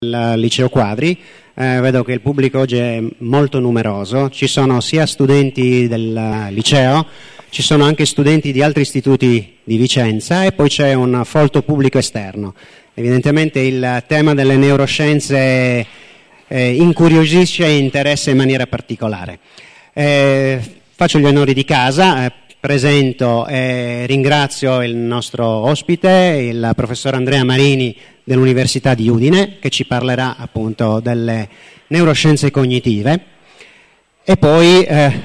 al liceo Quadri, eh, vedo che il pubblico oggi è molto numeroso, ci sono sia studenti del liceo, ci sono anche studenti di altri istituti di Vicenza e poi c'è un folto pubblico esterno. Evidentemente il tema delle neuroscienze eh, incuriosisce e interessa in maniera particolare. Eh, faccio gli onori di casa eh, presento e ringrazio il nostro ospite, il professor Andrea Marini dell'Università di Udine, che ci parlerà appunto delle neuroscienze cognitive, e poi eh,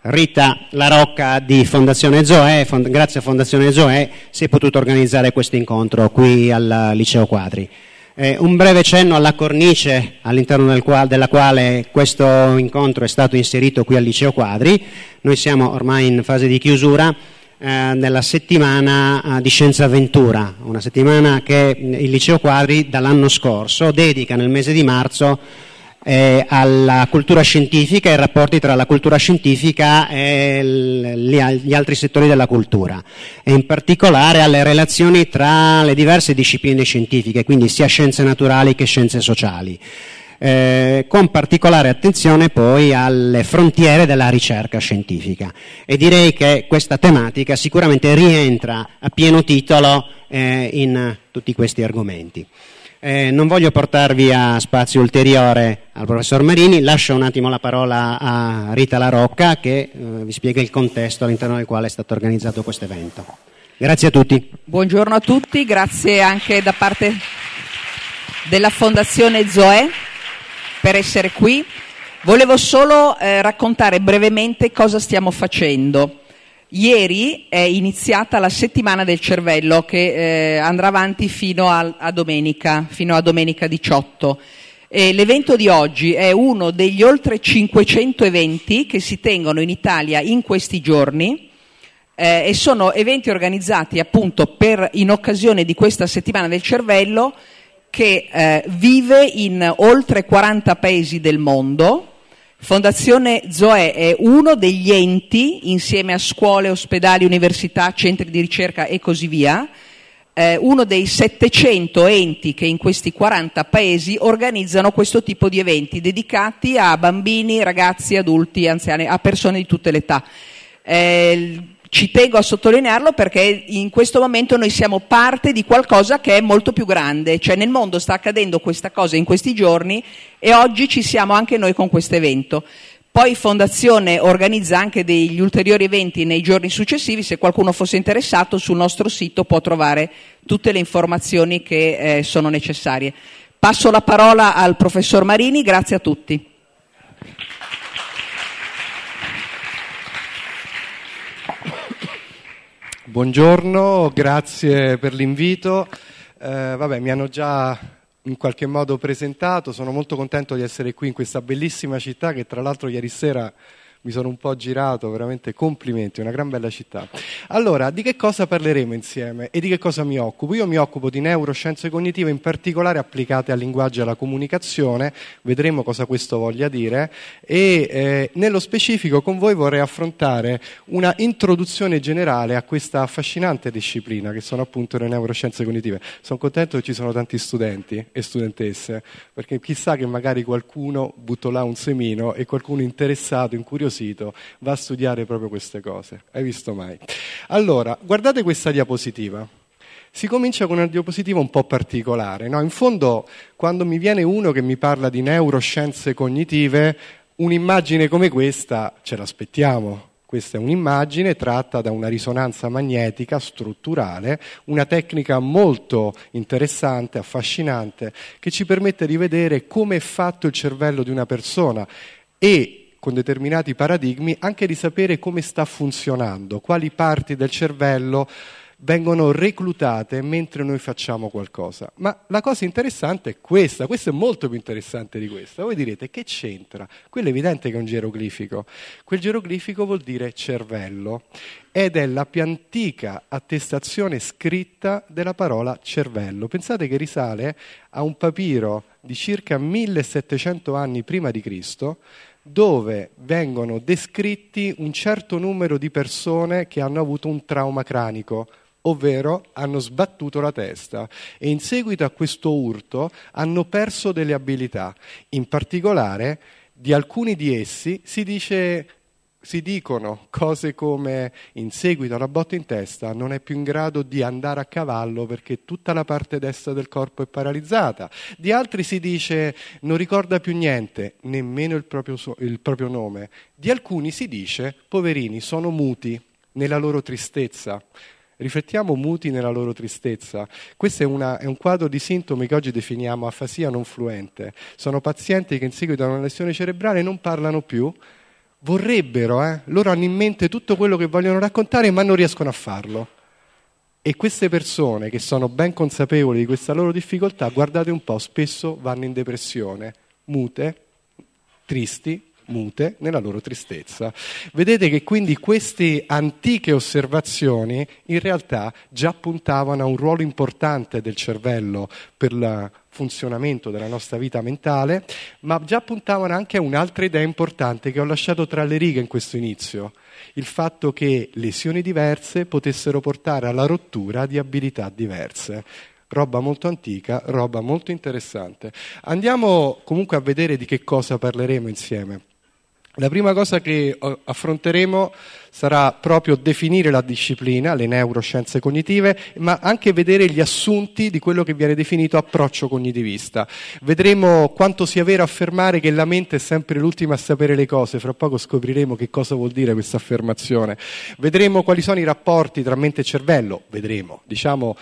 Rita Larocca di Fondazione Zoe, fond- grazie a Fondazione Zoe si è potuto organizzare questo incontro qui al Liceo Quadri. Eh, un breve cenno alla cornice all'interno del qual- della quale questo incontro è stato inserito qui al Liceo Quadri. Noi siamo ormai in fase di chiusura. Eh, nella settimana eh, di Scienza Avventura, una settimana che eh, il Liceo Quadri dall'anno scorso dedica nel mese di marzo eh, alla cultura scientifica e ai rapporti tra la cultura scientifica e gli altri settori della cultura e in particolare alle relazioni tra le diverse discipline scientifiche, quindi sia scienze naturali che scienze sociali. Eh, con particolare attenzione poi alle frontiere della ricerca scientifica. E direi che questa tematica sicuramente rientra a pieno titolo eh, in tutti questi argomenti. Eh, non voglio portarvi a spazio ulteriore al professor Marini, lascio un attimo la parola a Rita La Rocca che eh, vi spiega il contesto all'interno del quale è stato organizzato questo evento. Grazie a tutti. Buongiorno a tutti, grazie anche da parte della Fondazione Zoe per essere qui. Volevo solo eh, raccontare brevemente cosa stiamo facendo. Ieri è iniziata la settimana del cervello che eh, andrà avanti fino a, a, domenica, fino a domenica 18. E l'evento di oggi è uno degli oltre 500 eventi che si tengono in Italia in questi giorni eh, e sono eventi organizzati appunto per, in occasione di questa settimana del cervello che eh, vive in oltre 40 paesi del mondo. Fondazione Zoe è uno degli enti, insieme a scuole, ospedali, università, centri di ricerca e così via, eh, uno dei 700 enti che in questi 40 paesi organizzano questo tipo di eventi dedicati a bambini, ragazzi, adulti, anziani, a persone di tutte le età. Eh, ci tengo a sottolinearlo perché in questo momento noi siamo parte di qualcosa che è molto più grande, cioè nel mondo sta accadendo questa cosa in questi giorni e oggi ci siamo anche noi con questo evento. Poi Fondazione organizza anche degli ulteriori eventi nei giorni successivi, se qualcuno fosse interessato sul nostro sito può trovare tutte le informazioni che eh, sono necessarie. Passo la parola al professor Marini, grazie a tutti. Buongiorno, grazie per l'invito. Eh, vabbè, mi hanno già in qualche modo presentato, sono molto contento di essere qui in questa bellissima città che tra l'altro ieri sera mi sono un po' girato, veramente complimenti, una gran bella città. Allora, di che cosa parleremo insieme e di che cosa mi occupo? Io mi occupo di neuroscienze cognitive, in particolare applicate al linguaggio e alla comunicazione, vedremo cosa questo voglia dire, e eh, nello specifico con voi vorrei affrontare una introduzione generale a questa affascinante disciplina che sono appunto le neuroscienze cognitive. Sono contento che ci sono tanti studenti e studentesse, perché chissà che magari qualcuno butto là un semino e qualcuno interessato, incuriosito, incuriosito, va a studiare proprio queste cose. Hai visto mai? Allora, guardate questa diapositiva. Si comincia con una diapositiva un po' particolare. No? In fondo, quando mi viene uno che mi parla di neuroscienze cognitive, un'immagine come questa ce l'aspettiamo. Questa è un'immagine tratta da una risonanza magnetica strutturale, una tecnica molto interessante, affascinante, che ci permette di vedere come è fatto il cervello di una persona e con determinati paradigmi anche di sapere come sta funzionando, quali parti del cervello vengono reclutate mentre noi facciamo qualcosa. Ma la cosa interessante è questa, questa è molto più interessante di questa. Voi direte che c'entra? Quello è evidente che è un geroglifico. Quel geroglifico vuol dire cervello ed è la più antica attestazione scritta della parola cervello. Pensate che risale a un papiro di circa 1700 anni prima di Cristo dove vengono descritti un certo numero di persone che hanno avuto un trauma cranico, ovvero hanno sbattuto la testa e in seguito a questo urto hanno perso delle abilità. In particolare, di alcuni di essi si dice si dicono cose come in seguito alla botta in testa non è più in grado di andare a cavallo perché tutta la parte destra del corpo è paralizzata, di altri si dice non ricorda più niente, nemmeno il proprio, il proprio nome, di alcuni si dice poverini sono muti nella loro tristezza. Riflettiamo muti nella loro tristezza. Questo è, una, è, un quadro di sintomi che oggi definiamo afasia non fluente. Sono pazienti che in seguito a una lesione cerebrale non parlano più, vorrebbero, eh? loro hanno in mente tutto quello che vogliono raccontare ma non riescono a farlo. E queste persone che sono ben consapevoli di questa loro difficoltà, guardate un po', spesso vanno in depressione, mute, tristi, mute nella loro tristezza. Vedete che quindi queste antiche osservazioni in realtà già puntavano a un ruolo importante del cervello per il funzionamento della nostra vita mentale, ma già puntavano anche a un'altra idea importante che ho lasciato tra le righe in questo inizio, il fatto che lesioni diverse potessero portare alla rottura di abilità diverse roba molto antica, roba molto interessante. Andiamo comunque a vedere di che cosa parleremo insieme. La prima cosa che eh, affronteremo sarà proprio definire la disciplina, le neuroscienze cognitive, ma anche vedere gli assunti di quello che viene definito approccio cognitivista. Vedremo quanto sia vero affermare che la mente è sempre l'ultima a sapere le cose, fra poco scopriremo che cosa vuol dire questa affermazione. Vedremo quali sono i rapporti tra mente e cervello, vedremo, diciamo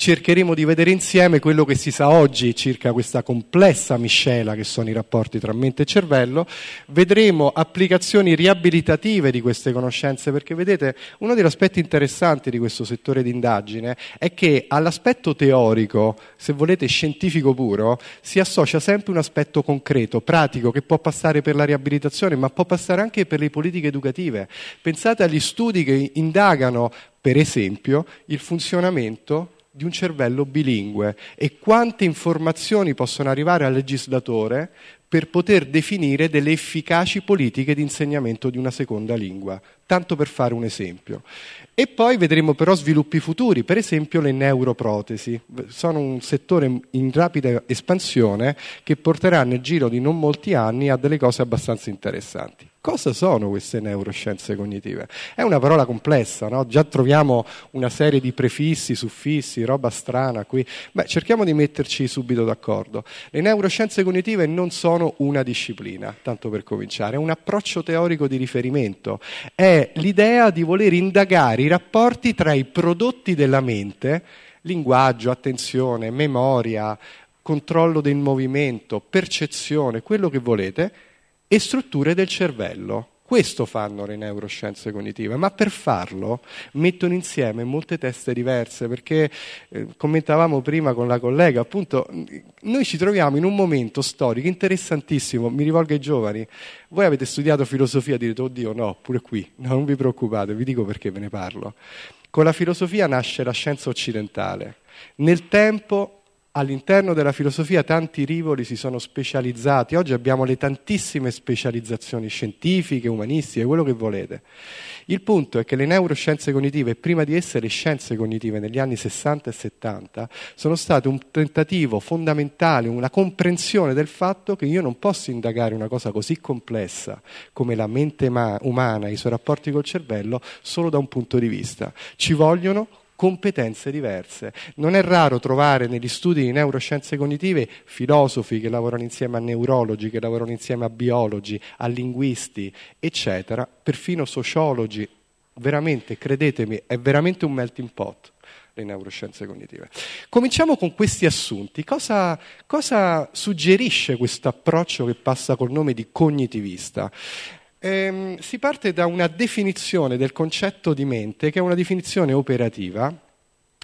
cercheremo di vedere insieme quello che si sa oggi circa questa complessa miscela che sono i rapporti tra mente e cervello, vedremo applicazioni riabilitative di queste conoscenze, perché vedete, uno degli aspetti interessanti di questo settore di indagine è che all'aspetto teorico, se volete scientifico puro, si associa sempre un aspetto concreto, pratico, che può passare per la riabilitazione, ma può passare anche per le politiche educative. Pensate agli studi che indagano per esempio il funzionamento di un cervello bilingue e quante informazioni possono arrivare al legislatore per poter definire delle efficaci politiche di insegnamento di una seconda lingua, tanto per fare un esempio. E poi vedremo però sviluppi futuri, per esempio le neuroprotesi, sono un settore in rapida espansione che porterà nel giro di non molti anni a delle cose abbastanza interessanti. Cosa sono queste neuroscienze cognitive? È una parola complessa, no? già troviamo una serie di prefissi, suffissi, roba strana qui. Beh, cerchiamo di metterci subito d'accordo. Le neuroscienze cognitive non sono una disciplina, tanto per cominciare, è un approccio teorico di riferimento, è l'idea di voler indagare i rapporti tra i prodotti della mente, linguaggio, attenzione, memoria, controllo del movimento, percezione, quello che volete, e strutture del cervello. Questo fanno le neuroscienze cognitive, ma per farlo mettono insieme molte teste diverse, perché eh, commentavamo prima con la collega, appunto, noi ci troviamo in un momento storico interessantissimo, mi rivolgo ai giovani, voi avete studiato filosofia, direte, oddio no, pure qui, no, non vi preoccupate, vi dico perché ve ne parlo. Con la filosofia nasce la scienza occidentale, nel tempo all'interno della filosofia tanti rivoli si sono specializzati, oggi abbiamo le tantissime specializzazioni scientifiche, umanistiche, quello che volete. Il punto è che le neuroscienze cognitive, prima di essere scienze cognitive negli anni 60 e 70, sono state un tentativo fondamentale, una comprensione del fatto che io non posso indagare una cosa così complessa come la mente umana e i suoi rapporti col cervello solo da un punto di vista. Ci vogliono competenze diverse. Non è raro trovare negli studi di neuroscienze cognitive filosofi che lavorano insieme a neurologi, che lavorano insieme a biologi, a linguisti, eccetera, perfino sociologi. Veramente, credetemi, è veramente un melting pot le neuroscienze cognitive. Cominciamo con questi assunti. Cosa, cosa suggerisce questo approccio che passa col nome di cognitivista? ehm, si parte da una definizione del concetto di mente, che è una definizione operativa,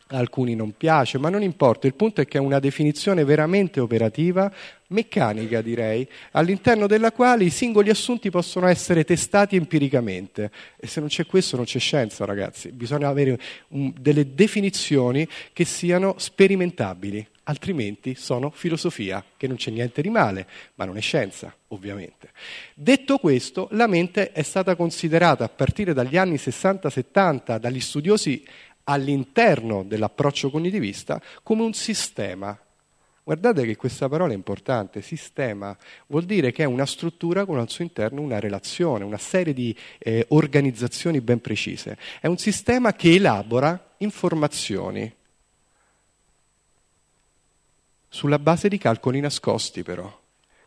a alcuni non piace, ma non importa, il punto è che è una definizione veramente operativa, meccanica direi, all'interno della quale i singoli assunti possono essere testati empiricamente. E se non c'è questo non c'è scienza, ragazzi, bisogna avere un, delle definizioni che siano sperimentabili altrimenti sono filosofia, che non c'è niente di male, ma non è scienza, ovviamente. Detto questo, la mente è stata considerata a partire dagli anni 60-70 dagli studiosi all'interno dell'approccio cognitivista come un sistema. Guardate che questa parola è importante, sistema vuol dire che è una struttura con al suo interno una relazione, una serie di eh, organizzazioni ben precise. È un sistema che elabora informazioni, sulla base di calcoli nascosti però.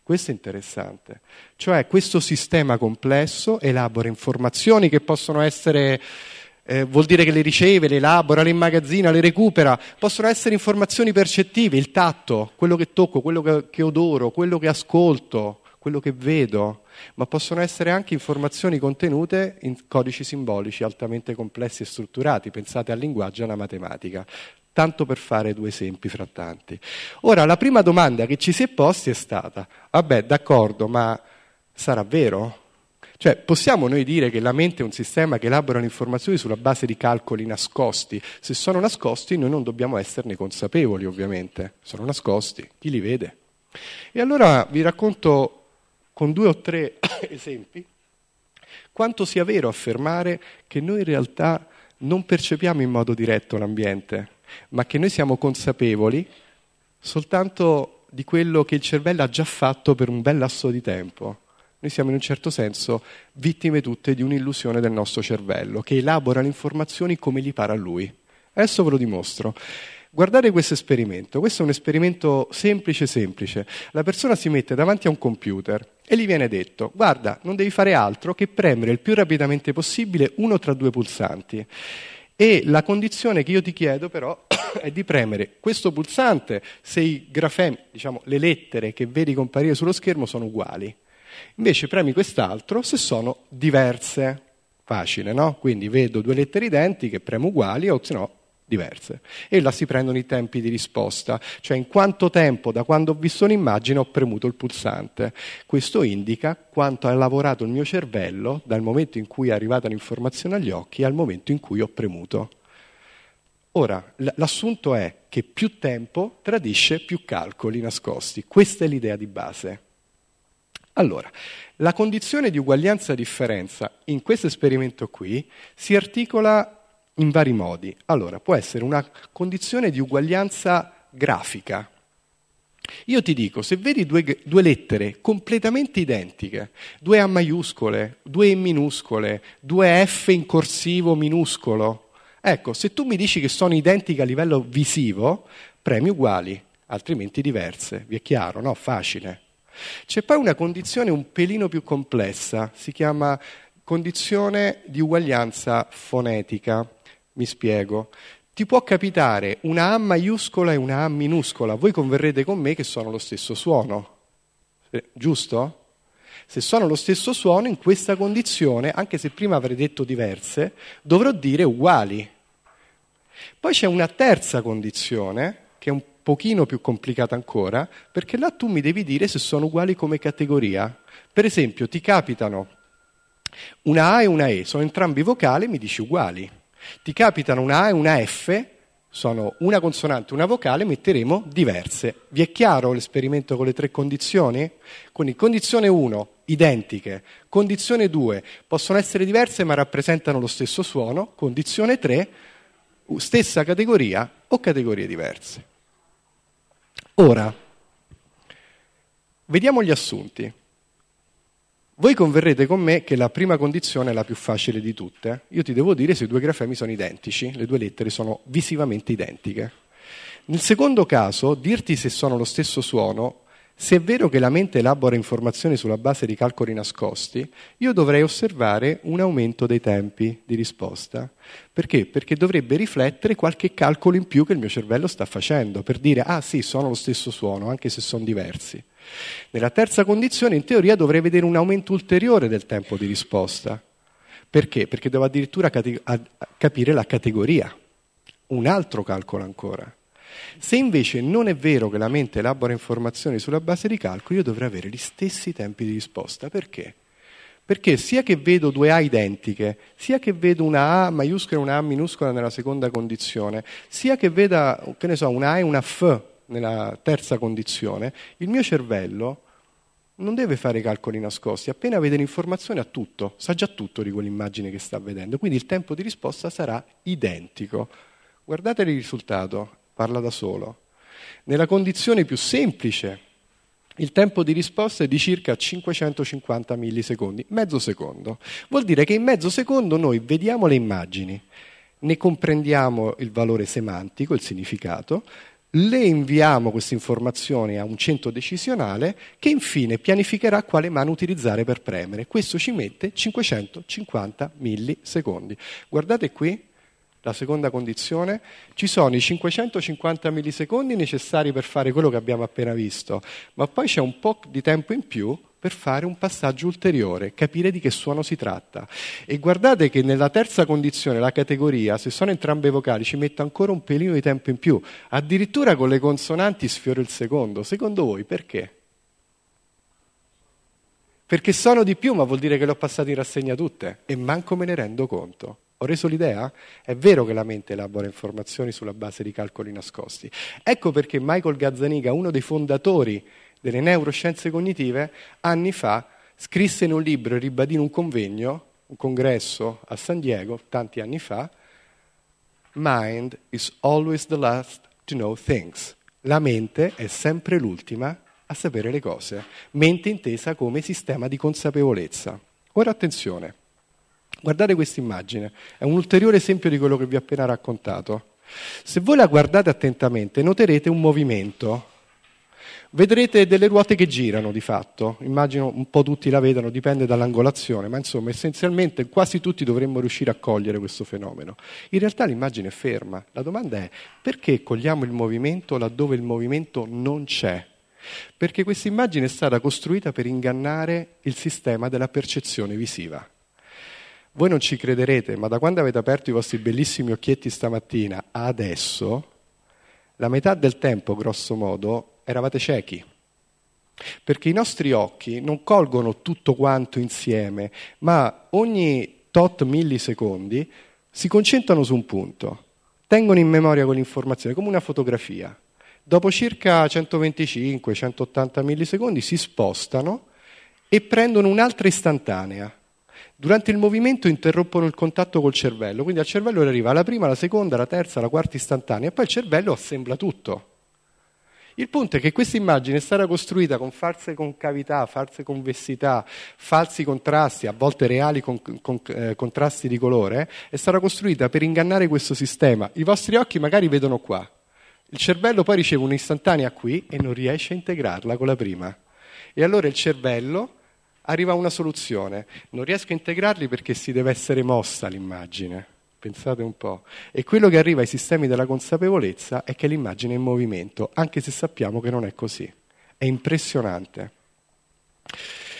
Questo è interessante. Cioè questo sistema complesso elabora informazioni che possono essere, eh, vuol dire che le riceve, le elabora, le immagazzina, le recupera, possono essere informazioni percettive, il tatto, quello che tocco, quello che, che odoro, quello che ascolto, quello che vedo, ma possono essere anche informazioni contenute in codici simbolici altamente complessi e strutturati, pensate al linguaggio e alla matematica tanto per fare due esempi fra tanti. Ora, la prima domanda che ci si è posti è stata, vabbè, d'accordo, ma sarà vero? Cioè, possiamo noi dire che la mente è un sistema che elabora le informazioni sulla base di calcoli nascosti? Se sono nascosti, noi non dobbiamo esserne consapevoli, ovviamente. Sono nascosti, chi li vede? E allora vi racconto con due o tre esempi quanto sia vero affermare che noi in realtà non percepiamo in modo diretto l'ambiente, ma che noi siamo consapevoli soltanto di quello che il cervello ha già fatto per un bel lasso di tempo. Noi siamo in un certo senso vittime tutte di un'illusione del nostro cervello che elabora le informazioni come gli pare a lui. Adesso ve lo dimostro. Guardate questo esperimento, questo è un esperimento semplice semplice. La persona si mette davanti a un computer e gli viene detto guarda, non devi fare altro che premere il più rapidamente possibile uno tra due pulsanti. E la condizione che io ti chiedo però è di premere questo pulsante se i grafemi, diciamo le lettere che vedi comparire sullo schermo sono uguali. Invece premi quest'altro se sono diverse. Facile, no? Quindi vedo due lettere identiche, premo uguali o se no diverse e là si prendono i tempi di risposta, cioè in quanto tempo da quando ho visto un'immagine ho premuto il pulsante. Questo indica quanto ha lavorato il mio cervello dal momento in cui è arrivata l'informazione agli occhi al momento in cui ho premuto. Ora, l'assunto è che più tempo tradisce più calcoli nascosti, questa è l'idea di base. Allora, la condizione di uguaglianza-differenza in questo esperimento qui si articola in vari modi. Allora, può essere una condizione di uguaglianza grafica. Io ti dico, se vedi due, due lettere completamente identiche, due A maiuscole, due E minuscole, due F in corsivo minuscolo, ecco, se tu mi dici che sono identiche a livello visivo, premi uguali, altrimenti diverse, vi è chiaro, no? Facile. C'è poi una condizione un pelino più complessa, si chiama condizione di uguaglianza fonetica. Mi spiego. Ti può capitare una A maiuscola e una A minuscola. Voi converrete con me che sono lo stesso suono. Eh, giusto? Se sono lo stesso suono, in questa condizione, anche se prima avrei detto diverse, dovrò dire uguali. Poi c'è una terza condizione, che è un pochino più complicata ancora, perché là tu mi devi dire se sono uguali come categoria. Per esempio, ti capitano una A e una E, sono entrambi vocali, mi dici uguali. Ti capitano una A e una F, sono una consonante, e una vocale, metteremo diverse. Vi è chiaro l'esperimento con le tre condizioni? Quindi condizione 1, identiche. Condizione 2, possono essere diverse ma rappresentano lo stesso suono. Condizione 3, stessa categoria o categorie diverse. Ora, vediamo gli assunti. Voi converrete con me che la prima condizione è la più facile di tutte. Io ti devo dire se i due grafemi sono identici, le due lettere sono visivamente identiche. Nel secondo caso, dirti se sono lo stesso suono se è vero che la mente elabora informazioni sulla base di calcoli nascosti, io dovrei osservare un aumento dei tempi di risposta. Perché? Perché dovrebbe riflettere qualche calcolo in più che il mio cervello sta facendo, per dire, ah sì, sono lo stesso suono, anche se sono diversi. Nella terza condizione, in teoria, dovrei vedere un aumento ulteriore del tempo di risposta. Perché? Perché devo addirittura cate- capire la categoria. Un altro calcolo ancora. Se invece non è vero che la mente elabora informazioni sulla base di calcoli, io dovrei avere gli stessi tempi di risposta. Perché? Perché sia che vedo due A identiche, sia che vedo una A maiuscola e una A minuscola nella seconda condizione, sia che veda, che so, una A e una F nella terza condizione, il mio cervello non deve fare calcoli nascosti, appena vede l'informazione ha tutto, sa già tutto di quell'immagine che sta vedendo, quindi il tempo di risposta sarà identico. Guardate il risultato, parla da solo. Nella condizione più semplice il tempo di risposta è di circa 550 millisecondi, mezzo secondo. Vuol dire che in mezzo secondo noi vediamo le immagini, ne comprendiamo il valore semantico, il significato, le inviamo queste informazioni a un centro decisionale che infine pianificherà quale mano utilizzare per premere. Questo ci mette 550 millisecondi. Guardate qui la seconda condizione, ci sono i 550 millisecondi necessari per fare quello che abbiamo appena visto, ma poi c'è un po' di tempo in più per fare un passaggio ulteriore, capire di che suono si tratta. E guardate che nella terza condizione, la categoria, se sono entrambe vocali, ci metto ancora un pelino di tempo in più. Addirittura con le consonanti sfioro il secondo. Secondo voi perché? Perché sono di più, ma vuol dire che le ho passate in rassegna tutte e manco me ne rendo conto. Ho reso l'idea? È vero che la mente elabora informazioni sulla base di calcoli nascosti. Ecco perché Michael Gazzaniga, uno dei fondatori delle neuroscienze cognitive, anni fa scrisse in un libro e ribadì in un convegno, un congresso a San Diego, tanti anni fa, Mind is always the last to know things. La mente è sempre l'ultima a sapere le cose. Mente intesa come sistema di consapevolezza. Ora attenzione. Guardate questa immagine, è un ulteriore esempio di quello che vi ho appena raccontato. Se voi la guardate attentamente noterete un movimento, vedrete delle ruote che girano di fatto, immagino un po' tutti la vedano, dipende dall'angolazione, ma insomma essenzialmente quasi tutti dovremmo riuscire a cogliere questo fenomeno. In realtà l'immagine è ferma, la domanda è perché cogliamo il movimento laddove il movimento non c'è? Perché questa immagine è stata costruita per ingannare il sistema della percezione visiva. Voi non ci crederete, ma da quando avete aperto i vostri bellissimi occhietti stamattina a adesso, la metà del tempo, grosso modo, eravate ciechi. Perché i nostri occhi non colgono tutto quanto insieme, ma ogni tot millisecondi si concentrano su un punto, tengono in memoria quell'informazione, come una fotografia. Dopo circa 125-180 millisecondi si spostano e prendono un'altra istantanea durante il movimento interrompono il contatto col cervello, quindi al cervello arriva la prima, la seconda, la terza, la quarta istantanea e poi il cervello assembla tutto. Il punto è che questa immagine è stata costruita con false concavità, false convessità, falsi contrasti, a volte reali con, con, eh, contrasti di colore, è stata costruita per ingannare questo sistema. I vostri occhi magari vedono qua, il cervello poi riceve un'istantanea qui e non riesce a integrarla con la prima. E allora il cervello arriva una soluzione. Non riesco a integrarli perché si deve essere mossa l'immagine. Pensate un po'. E quello che arriva ai sistemi della consapevolezza è che l'immagine è in movimento, anche se sappiamo che non è così. È impressionante.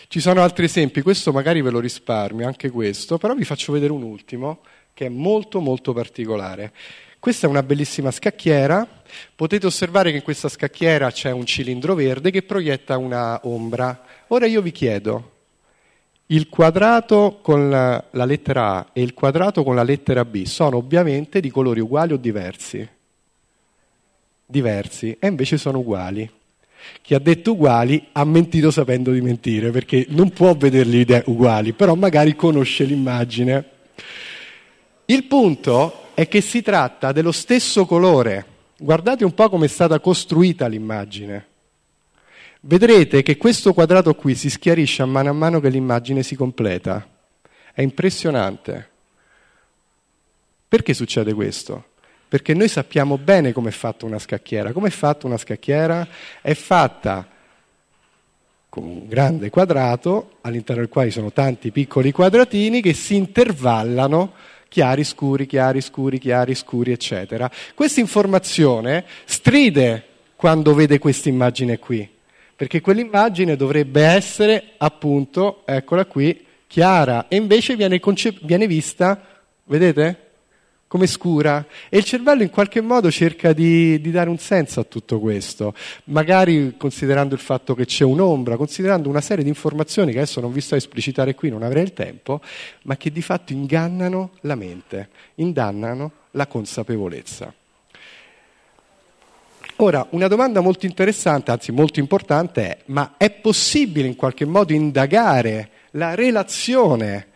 Ci sono altri esempi, questo magari ve lo risparmio, anche questo, però vi faccio vedere un ultimo che è molto molto particolare. Questa è una bellissima scacchiera, potete osservare che in questa scacchiera c'è un cilindro verde che proietta una ombra. Ora io vi chiedo, il quadrato con la, la, lettera A e il quadrato con la lettera B sono ovviamente di colori uguali o diversi? Diversi, e invece sono uguali. Chi ha detto uguali ha mentito sapendo di mentire, perché non può vederli uguali, però magari conosce l'immagine. Il punto è che si tratta dello stesso colore. Guardate un po' come è stata costruita l'immagine vedrete che questo quadrato qui si schiarisce a mano a mano che l'immagine si completa. È impressionante. Perché succede questo? Perché noi sappiamo bene come è fatta una scacchiera. Come è fatta una scacchiera? È fatta con un grande quadrato all'interno del quale sono tanti piccoli quadratini che si intervallano chiari, scuri, chiari, scuri, chiari, scuri, eccetera. Questa informazione stride quando vede questa immagine qui perché quell'immagine dovrebbe essere appunto, eccola qui, chiara e invece viene, concep- viene vista, vedete? come scura e il cervello in qualche modo cerca di, di, dare un senso a tutto questo, magari considerando il fatto che c'è un'ombra, considerando una serie di informazioni che adesso non vi sto a esplicitare qui, non avrei il tempo, ma che di fatto ingannano la mente, ingannano la consapevolezza. Ora, una domanda molto interessante, anzi molto importante è, ma è possibile in qualche modo indagare la relazione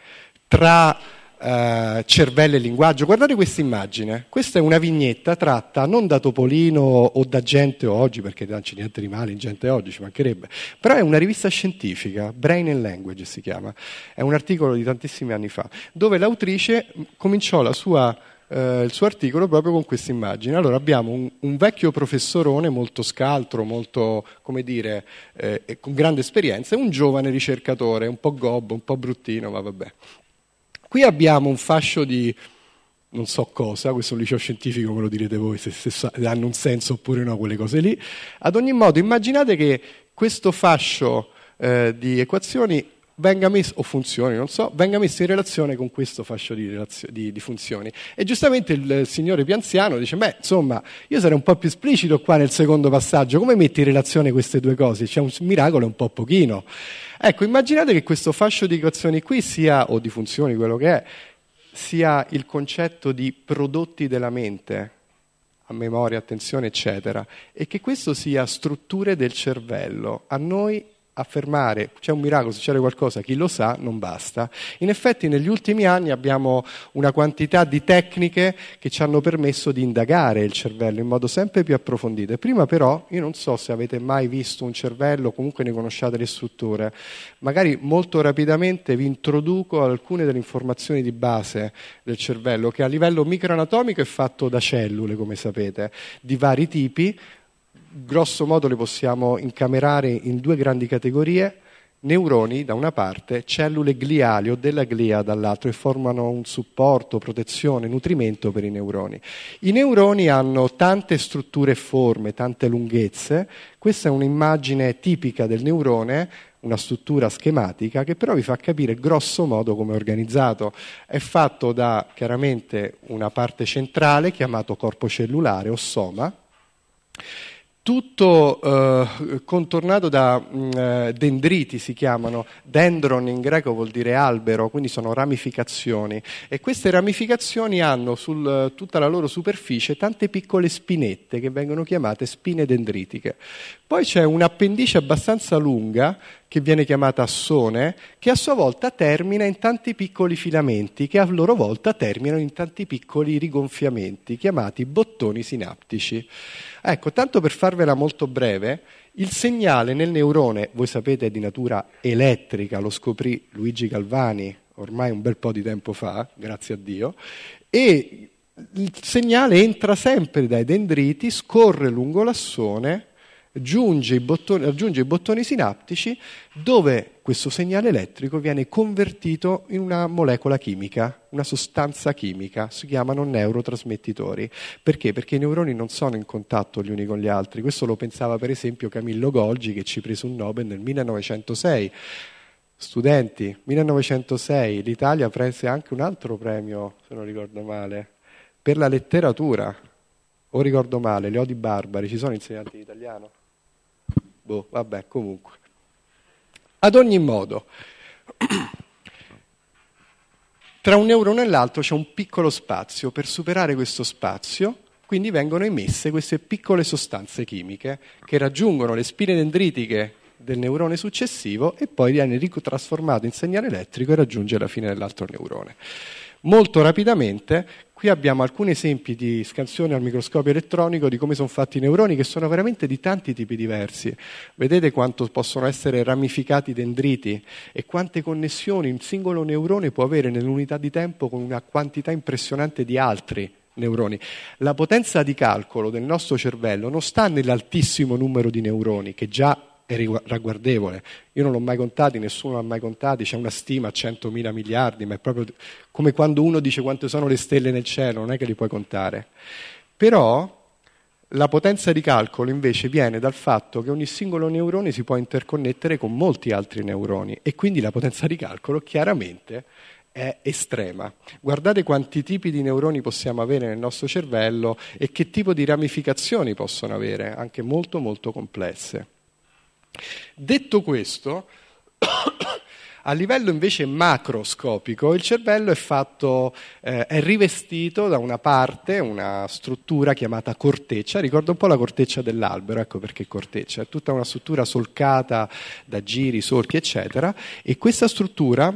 tra eh, cervello e linguaggio? Guardate questa immagine, questa è una vignetta tratta non da Topolino o da Gente Oggi, perché non c'è niente di male in Gente Oggi, ci mancherebbe, però è una rivista scientifica, Brain and Language si chiama, è un articolo di tantissimi anni fa, dove l'autrice cominciò la sua eh, il suo articolo proprio con questa immagine. Allora abbiamo un, un, vecchio professorone molto scaltro, molto, come dire, eh, con grande esperienza, e un giovane ricercatore, un po' gobbo, un po' bruttino, ma vabbè. Qui abbiamo un fascio di non so cosa, questo è un liceo scientifico me lo direte voi se, se, se, hanno un senso oppure no quelle cose lì. Ad ogni modo, immaginate che questo fascio eh, di equazioni venga messo, o funzioni, non so, venga messo in relazione con questo fascio di, di, di funzioni. E giustamente il signore Pianziano dice, beh, insomma, io sarei un po' più esplicito qua nel secondo passaggio, come metti in relazione queste due cose? C'è un miracolo un po' pochino. Ecco, immaginate che questo fascio di equazioni qui sia, o di funzioni, quello che è, sia il concetto di prodotti della mente, a memoria, attenzione, eccetera, e che questo sia strutture del cervello, a noi affermare c'è un miracolo, succede qualcosa, chi lo sa, non basta. In effetti negli ultimi anni abbiamo una quantità di tecniche che ci hanno permesso di indagare il cervello in modo sempre più approfondito. prima però, io non so se avete mai visto un cervello, comunque ne conosciate le strutture, magari molto rapidamente vi introduco alcune delle informazioni di base del cervello che a livello microanatomico è fatto da cellule, come sapete, di vari tipi, grosso modo le possiamo incamerare in due grandi categorie, neuroni da una parte, cellule gliali o della glia dall'altra e formano un supporto, protezione, nutrimento per i neuroni. I neuroni hanno tante strutture e forme, tante lunghezze, questa è un'immagine tipica del neurone, una struttura schematica che però vi fa capire grosso modo come è organizzato. È fatto da chiaramente una parte centrale chiamato corpo cellulare o soma, tutto eh, contornato da mh, mm, eh, dendriti, si chiamano, dendron in greco vuol dire albero, quindi sono ramificazioni e queste ramificazioni hanno su eh, tutta la loro superficie tante piccole spinette che vengono chiamate spine dendritiche. Poi c'è un'appendice abbastanza lunga che viene chiamata assone, che a sua volta termina in tanti piccoli filamenti, che a loro volta terminano in tanti piccoli rigonfiamenti, chiamati bottoni sinaptici. Ecco, tanto per farvela molto breve, il segnale nel neurone, voi sapete, è di natura elettrica, lo scoprì Luigi Galvani ormai un bel po' di tempo fa, grazie a Dio, e il segnale entra sempre dai dendriti, scorre lungo l'assone i bottoni, raggiunge i bottoni sinaptici dove questo segnale elettrico viene convertito in una molecola chimica, una sostanza chimica, si chiamano neurotrasmettitori. Perché? Perché i neuroni non sono in contatto gli uni con gli altri. Questo lo pensava per esempio Camillo Golgi che ci prese un Nobel nel 1906. Studenti, 1906 l'Italia prese anche un altro premio, se non ricordo male, per la letteratura o ricordo male, le odi barbari, ci sono insegnanti di italiano? Boh, vabbè, comunque. Ad ogni modo, tra un neurone e l'altro c'è un piccolo spazio, per superare questo spazio, quindi vengono emesse queste piccole sostanze chimiche che raggiungono le spine dendritiche del neurone successivo e poi viene ritrasformato in segnale elettrico e raggiunge la fine dell'altro neurone. Molto rapidamente Qui abbiamo alcuni esempi di scansione al microscopio elettronico di come sono fatti i neuroni, che sono veramente di tanti tipi diversi. Vedete quanto possono essere ramificati i dendriti e quante connessioni un singolo neurone può avere nell'unità di tempo con una quantità impressionante di altri neuroni. La potenza di calcolo del nostro cervello non sta nell'altissimo numero di neuroni, che già è ragguardevole. Io non l'ho mai contato, nessuno l'ha mai contato, c'è una stima a 100.000 miliardi, ma è proprio come quando uno dice quante sono le stelle nel cielo, non è che li puoi contare. Però la potenza di calcolo invece viene dal fatto che ogni singolo neurone si può interconnettere con molti altri neuroni e quindi la potenza di calcolo chiaramente è estrema. Guardate quanti tipi di neuroni possiamo avere nel nostro cervello e che tipo di ramificazioni possono avere, anche molto molto complesse. Detto questo, a livello invece macroscopico, il cervello è, fatto, eh, è rivestito da una parte, una struttura chiamata corteccia, ricorda un po' la corteccia dell'albero, ecco perché corteccia, è tutta una struttura solcata da giri, solchi, eccetera, e questa struttura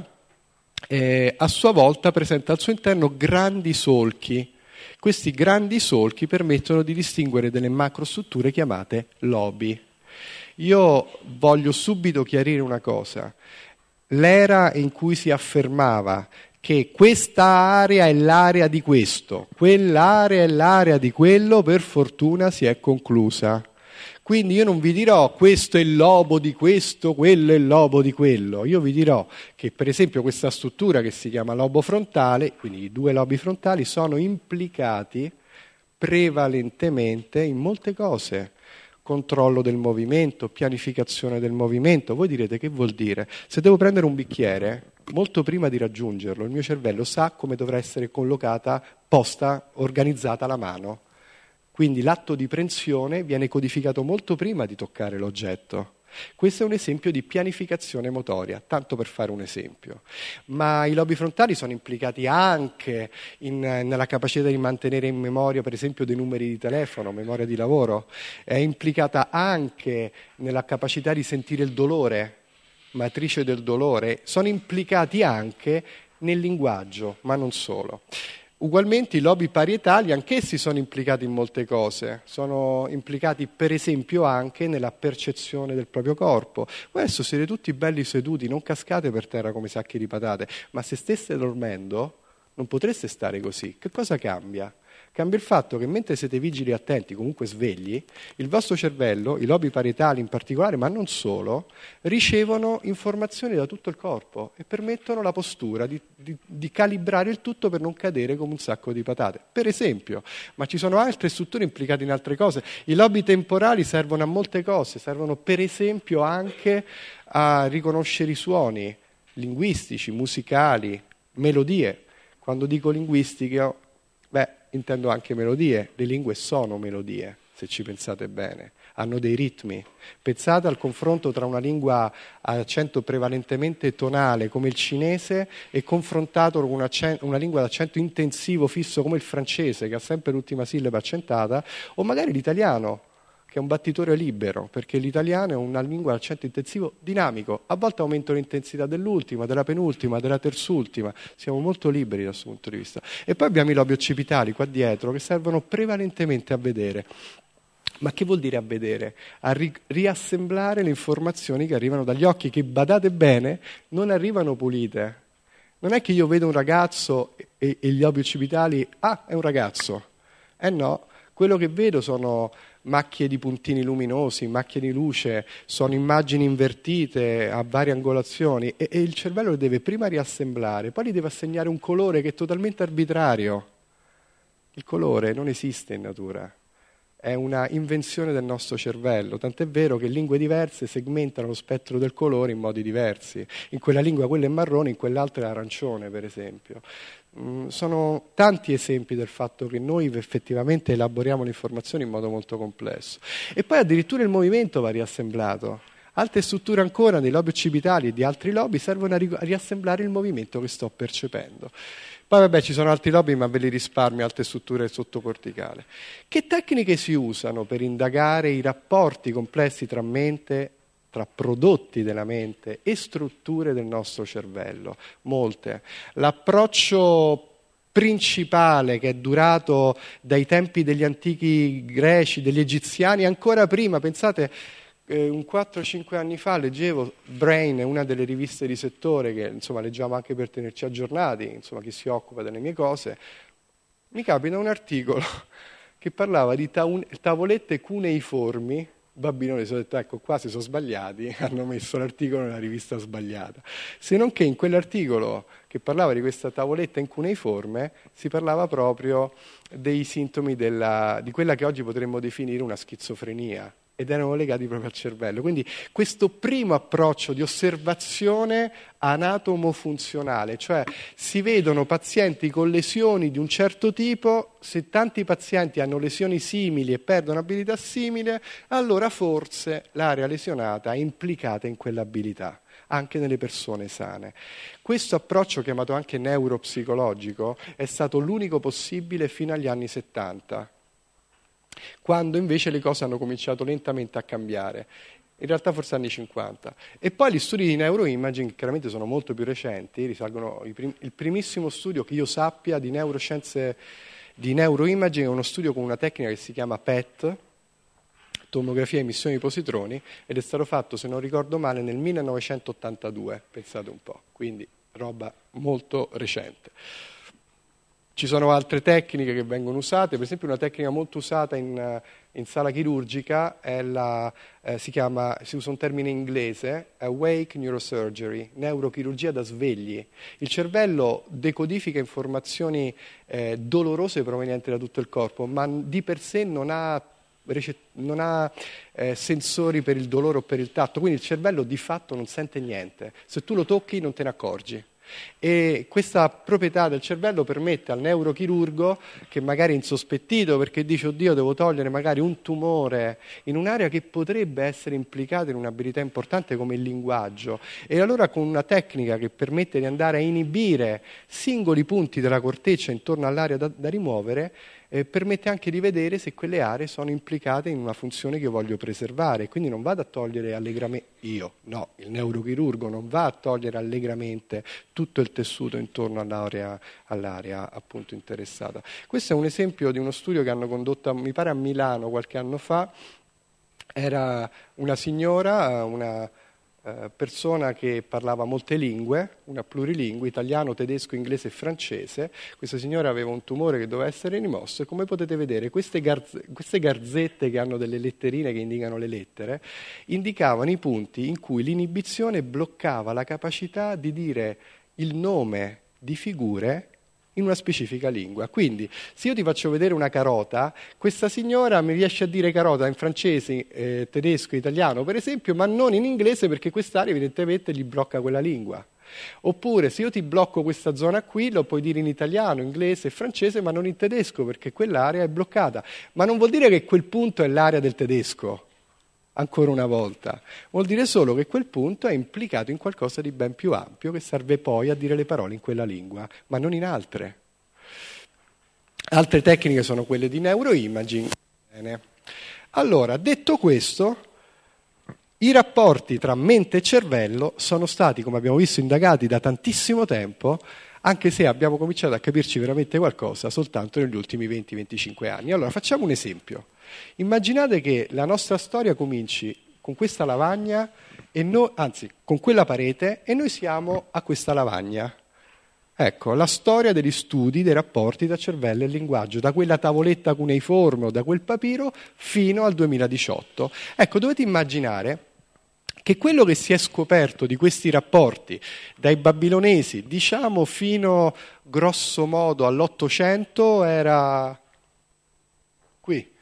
eh, a sua volta presenta al suo interno grandi solchi. Questi grandi solchi permettono di distinguere delle macrostrutture chiamate lobi. Io voglio subito chiarire una cosa. L'era in cui si affermava che questa area è l'area di questo, quell'area è l'area di quello, per fortuna si è conclusa. Quindi io non vi dirò questo è il lobo di questo, quello è il lobo di quello. Io vi dirò che per esempio questa struttura che si chiama lobo frontale, quindi i due lobi frontali, sono implicati prevalentemente in molte cose controllo del movimento, pianificazione del movimento. Voi direte che vuol dire? Se devo prendere un bicchiere, molto prima di raggiungerlo, il mio cervello sa come dovrà essere collocata, posta, organizzata la mano. Quindi l'atto di prensione viene codificato molto prima di toccare l'oggetto. Questo è un esempio di pianificazione motoria, tanto per fare un esempio. Ma i lobi frontali sono implicati anche in, nella capacità di mantenere in memoria, per esempio, dei numeri di telefono, memoria di lavoro, è implicata anche nella capacità di sentire il dolore, matrice del dolore, sono implicati anche nel linguaggio, ma non solo. Ugualmente i lobby parietali anch'essi sono implicati in molte cose, sono implicati per esempio anche nella percezione del proprio corpo. Adesso siete tutti belli seduti, non cascate per terra come sacchi di patate, ma se steste dormendo non potreste stare così. Che cosa cambia? cambia il fatto che mentre siete vigili e attenti, comunque svegli, il vostro cervello, i lobi parietali in particolare, ma non solo, ricevono informazioni da tutto il corpo e permettono la postura di, di, di calibrare il tutto per non cadere come un sacco di patate. Per esempio, ma ci sono altre strutture implicate in altre cose. I lobi temporali servono a molte cose, servono per esempio anche a riconoscere i suoni linguistici, musicali, melodie. Quando dico linguistico intendo anche melodie, le lingue sono melodie, se ci pensate bene, hanno dei ritmi. Pensate al confronto tra una lingua a accento prevalentemente tonale come il cinese e confrontato con un una, lingua ad accento intensivo fisso come il francese, che ha sempre l'ultima sillaba accentata, o magari l'italiano che è un battitore libero, perché l'italiano è una lingua ad accento intensivo dinamico, a volte aumento l'intensità dell'ultima, della penultima, della terzultima, siamo molto liberi da questo punto di vista. E poi abbiamo i lobi occipitali qua dietro che servono prevalentemente a vedere. Ma che vuol dire a vedere? A ri- riassemblare le informazioni che arrivano dagli occhi, che badate bene, non arrivano pulite. Non è che io vedo un ragazzo e, e gli lobi occipitali, ah, è un ragazzo. Eh no, quello che vedo sono macchie di puntini luminosi, macchie di luce, sono immagini invertite a varie angolazioni e, e il cervello le deve prima riassemblare, poi gli deve assegnare un colore che è totalmente arbitrario. Il colore non esiste in natura, è una invenzione del nostro cervello, tant'è vero che lingue diverse segmentano lo spettro del colore in modi diversi. In quella lingua quello è marrone, in quell'altra è arancione, per esempio. Mm, sono tanti esempi del fatto che noi effettivamente elaboriamo le informazioni in modo molto complesso. E poi addirittura il movimento va riassemblato. Altre strutture ancora dei lobi occipitali e di altri lobi servono a, ri- a riassemblare il movimento che sto percependo. Poi vabbè ci sono altri lobi ma ve li risparmio, altre strutture sottocorticale. Che tecniche si usano per indagare i rapporti complessi tra mente tra prodotti della mente e strutture del nostro cervello, molte. L'approccio principale che è durato dai tempi degli antichi greci, degli egiziani, ancora prima, pensate, eh, un 4-5 anni fa leggevo Brain, una delle riviste di settore che insomma, leggiamo anche per tenerci aggiornati, insomma, chi si occupa delle mie cose, mi capita un articolo che parlava di tavolette cuneiformi Babilone si sono detto ecco qua si sono sbagliati, hanno messo l'articolo nella rivista sbagliata. Se non che in quell'articolo che parlava di questa tavoletta in cuneiforme si parlava proprio dei sintomi della, di quella che oggi potremmo definire una schizofrenia, ed erano legati proprio al cervello. Quindi questo primo approccio di osservazione anatomo-funzionale, cioè si vedono pazienti con lesioni di un certo tipo, se tanti pazienti hanno lesioni simili e perdono abilità simile, allora forse l'area lesionata è implicata in quell'abilità anche nelle persone sane. Questo approccio, chiamato anche neuropsicologico, è stato l'unico possibile fino agli anni 70 quando invece le cose hanno cominciato lentamente a cambiare. In realtà forse anni 50. E poi gli studi di neuroimaging, che chiaramente sono molto più recenti, risalgono prim- il primissimo studio che io sappia di neuroscienze di neuroimaging è uno studio con una tecnica che si chiama PET, tomografia e emissione di positroni, ed è stato fatto, se non ricordo male, nel 1982, pensate un po', quindi roba molto recente. Ci sono altre tecniche che vengono usate, per esempio una tecnica molto usata in, eh, in sala chirurgica la, eh, si, chiama, si usa un termine inglese, awake eh, neurosurgery, neurochirurgia da svegli. Il cervello decodifica informazioni eh, dolorose provenienti da tutto il corpo, ma di per sé non ha non ha eh, sensori per il dolore o per il tatto, quindi il cervello di fatto non sente niente. Se tu lo tocchi non te ne accorgi. E questa proprietà del cervello permette al neurochirurgo, che magari è insospettito perché dice oddio devo togliere magari un tumore in un'area che potrebbe essere implicata in un'abilità importante come il linguaggio, e allora con una tecnica che permette di andare a inibire singoli punti della corteccia intorno all'area da, da rimuovere, eh, permette anche di vedere se quelle aree sono implicate in una funzione che voglio preservare. Quindi non vado a togliere allegramente, io, no, il neurochirurgo non va a togliere allegramente tutto il tessuto intorno all'area, all'area appunto interessata. Questo è un esempio di uno studio che hanno condotto, mi pare a Milano qualche anno fa, era una signora, una eh, persona che parlava molte lingue, una plurilingue, italiano, tedesco, inglese e francese. Questa signora aveva un tumore che doveva essere rimosso e come potete vedere queste, garze, queste garzette che hanno delle letterine che indicano le lettere indicavano i punti in cui l'inibizione bloccava la capacità di dire il nome di figure in una specifica lingua. Quindi, se io ti faccio vedere una carota, questa signora mi riesce a dire carota in francese, eh, tedesco, italiano, per esempio, ma non in inglese perché quest'area evidentemente gli blocca quella lingua. Oppure se io ti blocco questa zona qui, lo puoi dire in italiano, inglese francese, ma non in tedesco perché quell'area è bloccata. Ma non vuol dire che quel punto è l'area del tedesco ancora una volta. Vuol dire solo che quel punto è implicato in qualcosa di ben più ampio che serve poi a dire le parole in quella lingua, ma non in altre. Altre tecniche sono quelle di neuroimaging. Bene. Allora, detto questo, i rapporti tra mente e cervello sono stati, come abbiamo visto, indagati da tantissimo tempo, anche se abbiamo cominciato a capirci veramente qualcosa soltanto negli ultimi 20-25 anni. Allora, facciamo un esempio. Immaginate che la nostra storia cominci con questa lavagna, no, anzi con quella parete, e noi siamo a questa lavagna. Ecco, la storia degli studi, dei rapporti tra cervello e linguaggio, da quella tavoletta cuneiforme o da quel papiro fino al 2018. Ecco, dovete immaginare che quello che si è scoperto di questi rapporti dai babilonesi, diciamo fino grosso modo all'Ottocento, era qui.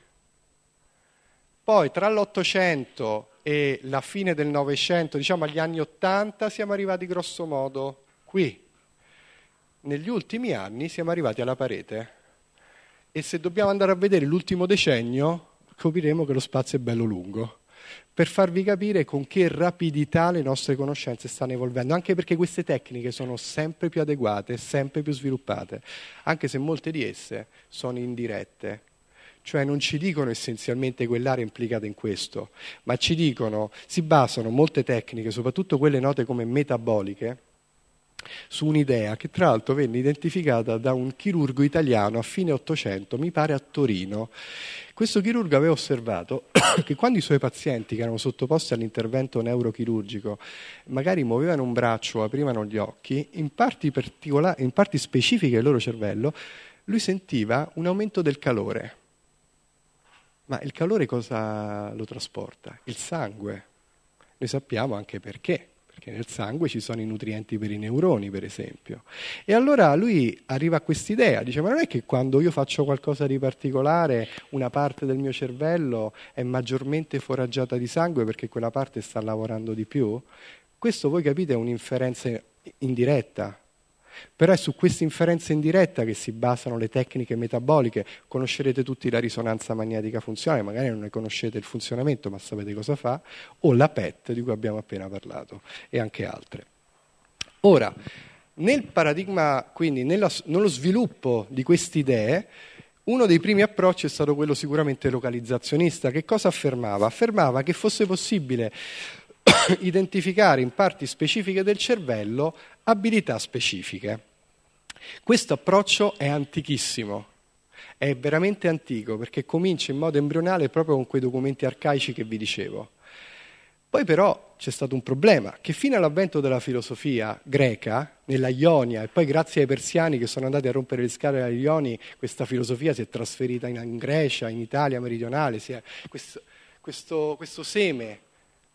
Poi tra l'Ottocento e la fine del Novecento, diciamo agli anni Ottanta, siamo arrivati grosso modo qui. Negli ultimi anni siamo arrivati alla parete e se dobbiamo andare a vedere l'ultimo decennio capiremo che lo spazio è bello lungo per farvi capire con che rapidità le nostre conoscenze stanno evolvendo, anche perché queste tecniche sono sempre più adeguate, sempre più sviluppate, anche se molte di esse sono indirette, cioè non ci dicono essenzialmente quell'area implicata in questo, ma ci dicono, si basano molte tecniche, soprattutto quelle note come metaboliche, su un'idea che tra l'altro venne identificata da un chirurgo italiano a fine Ottocento, mi pare a Torino. Questo chirurgo aveva osservato che quando i suoi pazienti che erano sottoposti all'intervento neurochirurgico magari muovevano un braccio o aprivano gli occhi, in parti, in parti specifiche del loro cervello lui sentiva un aumento del calore ma il calore cosa lo trasporta? Il sangue. Noi sappiamo anche perché, perché nel sangue ci sono i nutrienti per i neuroni, per esempio. E allora lui arriva a quest'idea, dice ma non è che quando io faccio qualcosa di particolare una parte del mio cervello è maggiormente foraggiata di sangue perché quella parte sta lavorando di più? Questo voi capite è un'inferenza indiretta, però è su questa inferenza indiretta che si basano le tecniche metaboliche. Conoscerete tutti la risonanza magnetica funzionale, magari non ne conoscete il funzionamento, ma sapete cosa fa, o la PET di cui abbiamo appena parlato e anche altre. Ora, nel paradigma, quindi nella, nello sviluppo di queste idee, uno dei primi approcci è stato quello sicuramente localizzazionista. Che cosa affermava? Affermava che fosse possibile identificare in parti specifiche del cervello abilità specifiche. Questo approccio è antichissimo, è veramente antico perché comincia in modo embrionale proprio con quei documenti arcaici che vi dicevo. Poi però c'è stato un problema, che fino all'avvento della filosofia greca, nella Ionia, e poi grazie ai persiani che sono andati a rompere le scale agli Ioni, questa filosofia si è trasferita in Grecia, in Italia meridionale, questo, questo, questo seme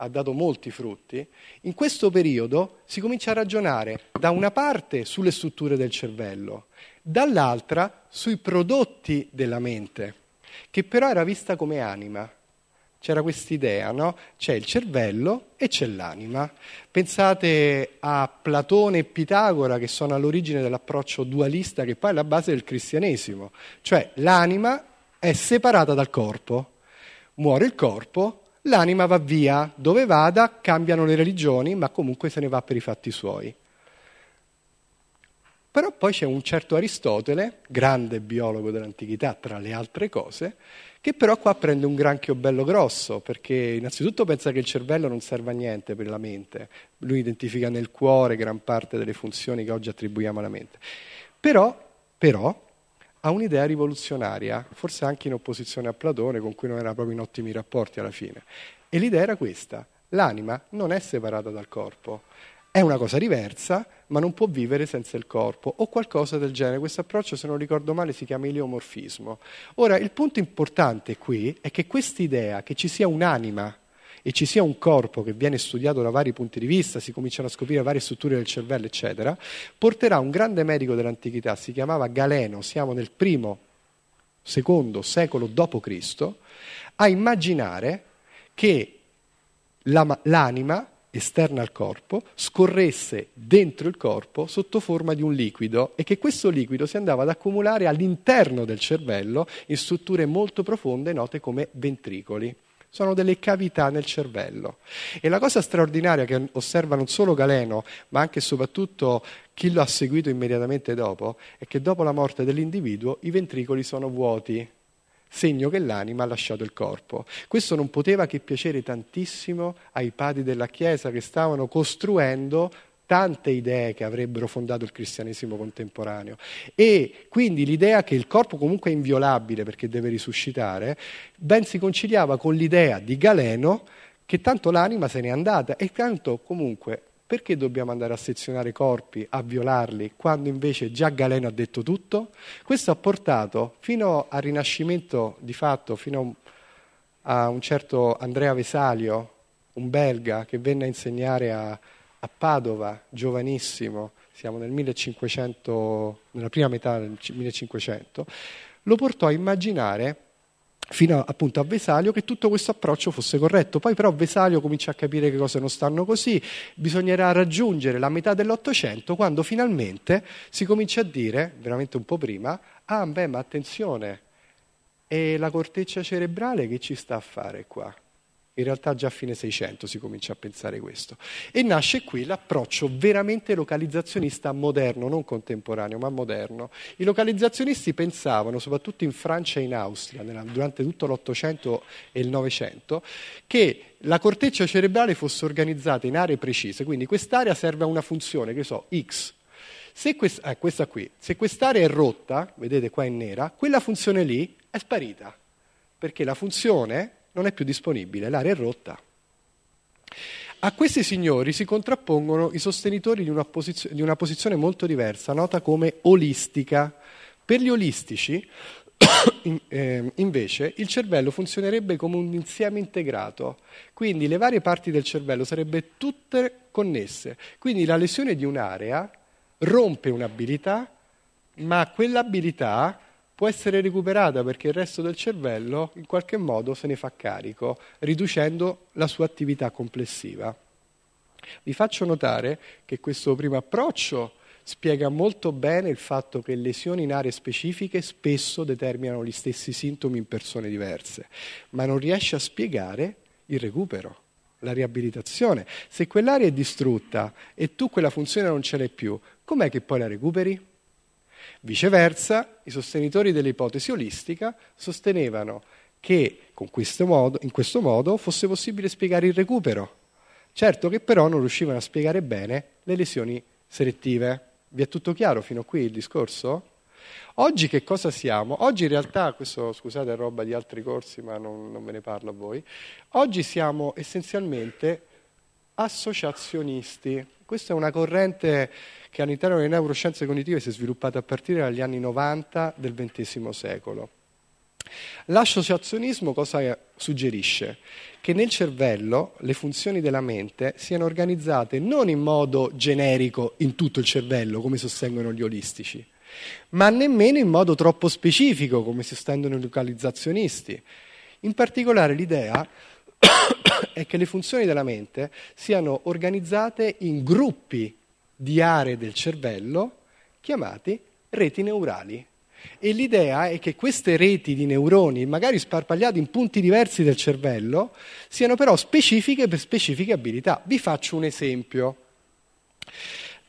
ha dato molti frutti, in questo periodo si comincia a ragionare da una parte sulle strutture del cervello, dall'altra sui prodotti della mente, che però era vista come anima. C'era quest'idea, no? C'è il cervello e c'è l'anima. Pensate a Platone e Pitagora che sono all'origine dell'approccio dualista che poi è la base del cristianesimo, cioè l'anima è separata dal corpo. Muore il corpo, L'anima va via, dove vada cambiano le religioni, ma comunque se ne va per i fatti suoi. Però poi c'è un certo Aristotele, grande biologo dell'antichità tra le altre cose, che però qua prende un granchio bello grosso, perché innanzitutto pensa che il cervello non serva a niente per la mente, lui identifica nel cuore gran parte delle funzioni che oggi attribuiamo alla mente. Però, però a un'idea rivoluzionaria, forse anche in opposizione a Platone, con cui non era proprio in ottimi rapporti alla fine. E l'idea era questa, l'anima non è separata dal corpo, è una cosa diversa, ma non può vivere senza il corpo, o qualcosa del genere. Questo approccio, se non ricordo male, si chiama eleomorfismo. Ora, il punto importante qui è che quest'idea che ci sia un'anima e ci sia un corpo che viene studiato da vari punti di vista, si cominciano a scoprire varie strutture del cervello, eccetera, porterà un grande medico dell'antichità, si chiamava Galeno, siamo nel primo, secondo secolo d.C., a immaginare che la, l'anima esterna al corpo, scorresse dentro il corpo sotto forma di un liquido e che questo liquido si andava ad accumulare all'interno del cervello in strutture molto profonde note come ventricoli sono delle cavità nel cervello. E la cosa straordinaria che osserva non solo Galeno, ma anche e soprattutto chi lo ha seguito immediatamente dopo, è che dopo la morte dell'individuo i ventricoli sono vuoti, segno che l'anima ha lasciato il corpo. Questo non poteva che piacere tantissimo ai padri della Chiesa che stavano costruendo tante idee che avrebbero fondato il cristianesimo contemporaneo. E quindi l'idea che il corpo comunque è inviolabile perché deve risuscitare, ben si conciliava con l'idea di Galeno che tanto l'anima se n'è andata e tanto comunque perché dobbiamo andare a sezionare corpi, a violarli, quando invece già Galeno ha detto tutto? Questo ha portato fino al Rinascimento, di fatto, fino a un certo Andrea Vesalio, un belga che venne a insegnare a, a Padova, giovanissimo, siamo nel 1500, nella prima metà del 1500, lo portò a immaginare fino appunto a Vesalio che tutto questo approccio fosse corretto. Poi però Vesalio comincia a capire che cose non stanno così, bisognerà raggiungere la metà dell'Ottocento quando finalmente si comincia a dire, veramente un po' prima, ah beh ma attenzione, è la corteccia cerebrale che ci sta a fare qua? In realtà già a fine 600 si comincia a pensare questo. E nasce qui l'approccio veramente localizzazionista moderno, non contemporaneo, ma moderno. I localizzazionisti pensavano, soprattutto in Francia e in Austria, nella, durante tutto l'Ottocento e il Novecento, che la corteccia cerebrale fosse organizzata in aree precise, quindi quest'area serve a una funzione, che so, X, se quest- eh, questa qui, se quest'area è rotta, vedete qua è nera, quella funzione lì è sparita, perché la funzione non è più disponibile, l'area è rotta. A questi signori si contrappongono i sostenitori di una, posiz- di una posizione molto diversa, nota come olistica. Per gli olistici, in, eh, invece, il cervello funzionerebbe come un insieme integrato, quindi le varie parti del cervello sarebbero tutte connesse. Quindi la lesione di un'area rompe un'abilità, ma quell'abilità può essere recuperata perché il resto del cervello in qualche modo se ne fa carico, riducendo la sua attività complessiva. Vi faccio notare che questo primo approccio spiega molto bene il fatto che lesioni in aree specifiche spesso determinano gli stessi sintomi in persone diverse, ma non riesce a spiegare il recupero la riabilitazione. Se quell'area è distrutta e tu quella funzione non ce l'hai più, com'è che poi la recuperi? Viceversa, i sostenitori dell'ipotesi olistica sostenevano che questo modo, in questo modo fosse possibile spiegare il recupero, certo che però non riuscivano a spiegare bene le lesioni selettive. Vi è tutto chiaro fino a qui il discorso? Oggi che cosa siamo? Oggi in realtà, questo scusate è roba di altri corsi ma non, non ve ne parlo a voi, oggi siamo essenzialmente associazionisti. Questa è una corrente che all'interno delle neuroscienze cognitive si è sviluppata a partire dagli anni 90 del XX secolo. L'associazionismo cosa suggerisce? Che nel cervello le funzioni della mente siano organizzate non in modo generico in tutto il cervello, come sostengono gli olistici, ma nemmeno in modo troppo specifico, come sostengono i localizzazionisti. In particolare l'idea è che le funzioni della mente siano organizzate in gruppi di aree del cervello chiamate reti neurali. E l'idea è che queste reti di neuroni, magari sparpagliate in punti diversi del cervello, siano però specifiche per specifiche abilità. Vi faccio un esempio.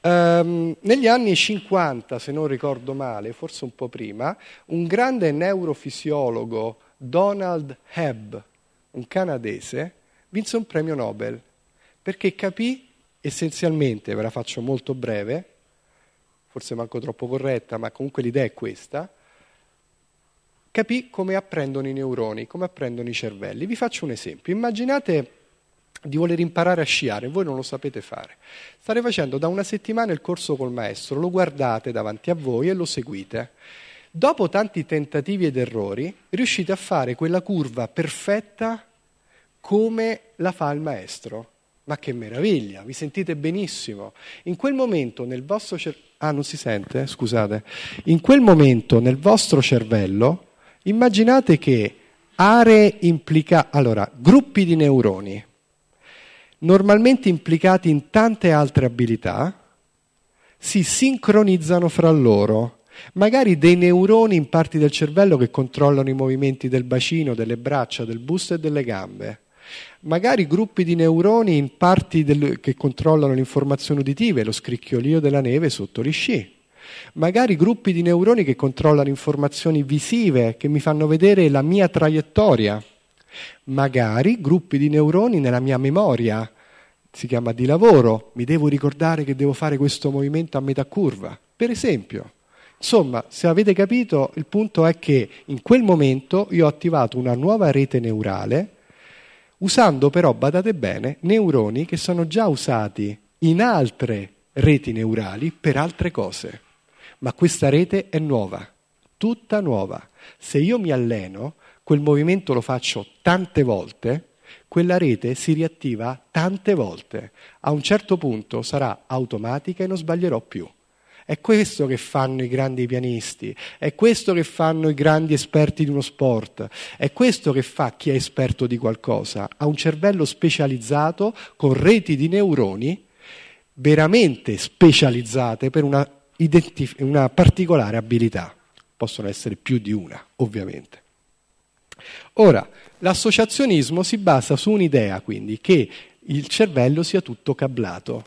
Um, negli anni 50, se non ricordo male, forse un po' prima, un grande neurofisiologo, Donald Hebb, un canadese, vinse un premio Nobel perché capì essenzialmente, ve la faccio molto breve, forse manco troppo corretta, ma comunque l'idea è questa, capì come apprendono i neuroni, come apprendono i cervelli. Vi faccio un esempio. Immaginate di voler imparare a sciare, voi non lo sapete fare. State facendo da una settimana il corso col maestro, lo guardate davanti a voi e lo seguite. Dopo tanti tentativi ed errori, riuscite a fare quella curva perfetta come la fa il maestro. Ma che meraviglia, vi sentite benissimo. In quel momento nel vostro cervello... Ah, non si sente? Eh, scusate. In quel momento nel vostro cervello immaginate che aree implicate... Allora, gruppi di neuroni normalmente implicati in tante altre abilità si sincronizzano fra loro. Magari dei neuroni in parti del cervello che controllano i movimenti del bacino, delle braccia, del busto e delle gambe magari gruppi di neuroni in parti del, che controllano l'informazione uditiva, lo scricchiolio della neve sotto gli sci, magari gruppi di neuroni che controllano informazioni visive, che mi fanno vedere la mia traiettoria, magari gruppi di neuroni nella mia memoria, si chiama di lavoro, mi devo ricordare che devo fare questo movimento a metà curva, per esempio. Insomma, se avete capito, il punto è che in quel momento io ho attivato una nuova rete neurale usando però, badate bene, neuroni che sono già usati in altre reti neurali per altre cose. Ma questa rete è nuova, tutta nuova. Se io mi alleno, quel movimento lo faccio tante volte, quella rete si riattiva tante volte. A un certo punto sarà automatica e non sbaglierò più. È questo che fanno i grandi pianisti, è questo che fanno i grandi esperti di uno sport, è questo che fa chi è esperto di qualcosa. Ha un cervello specializzato con reti di neuroni veramente specializzate per una, identif- una particolare abilità. Possono essere più di una, ovviamente. Ora, l'associazionismo si basa su un'idea, quindi, che il cervello sia tutto cablato,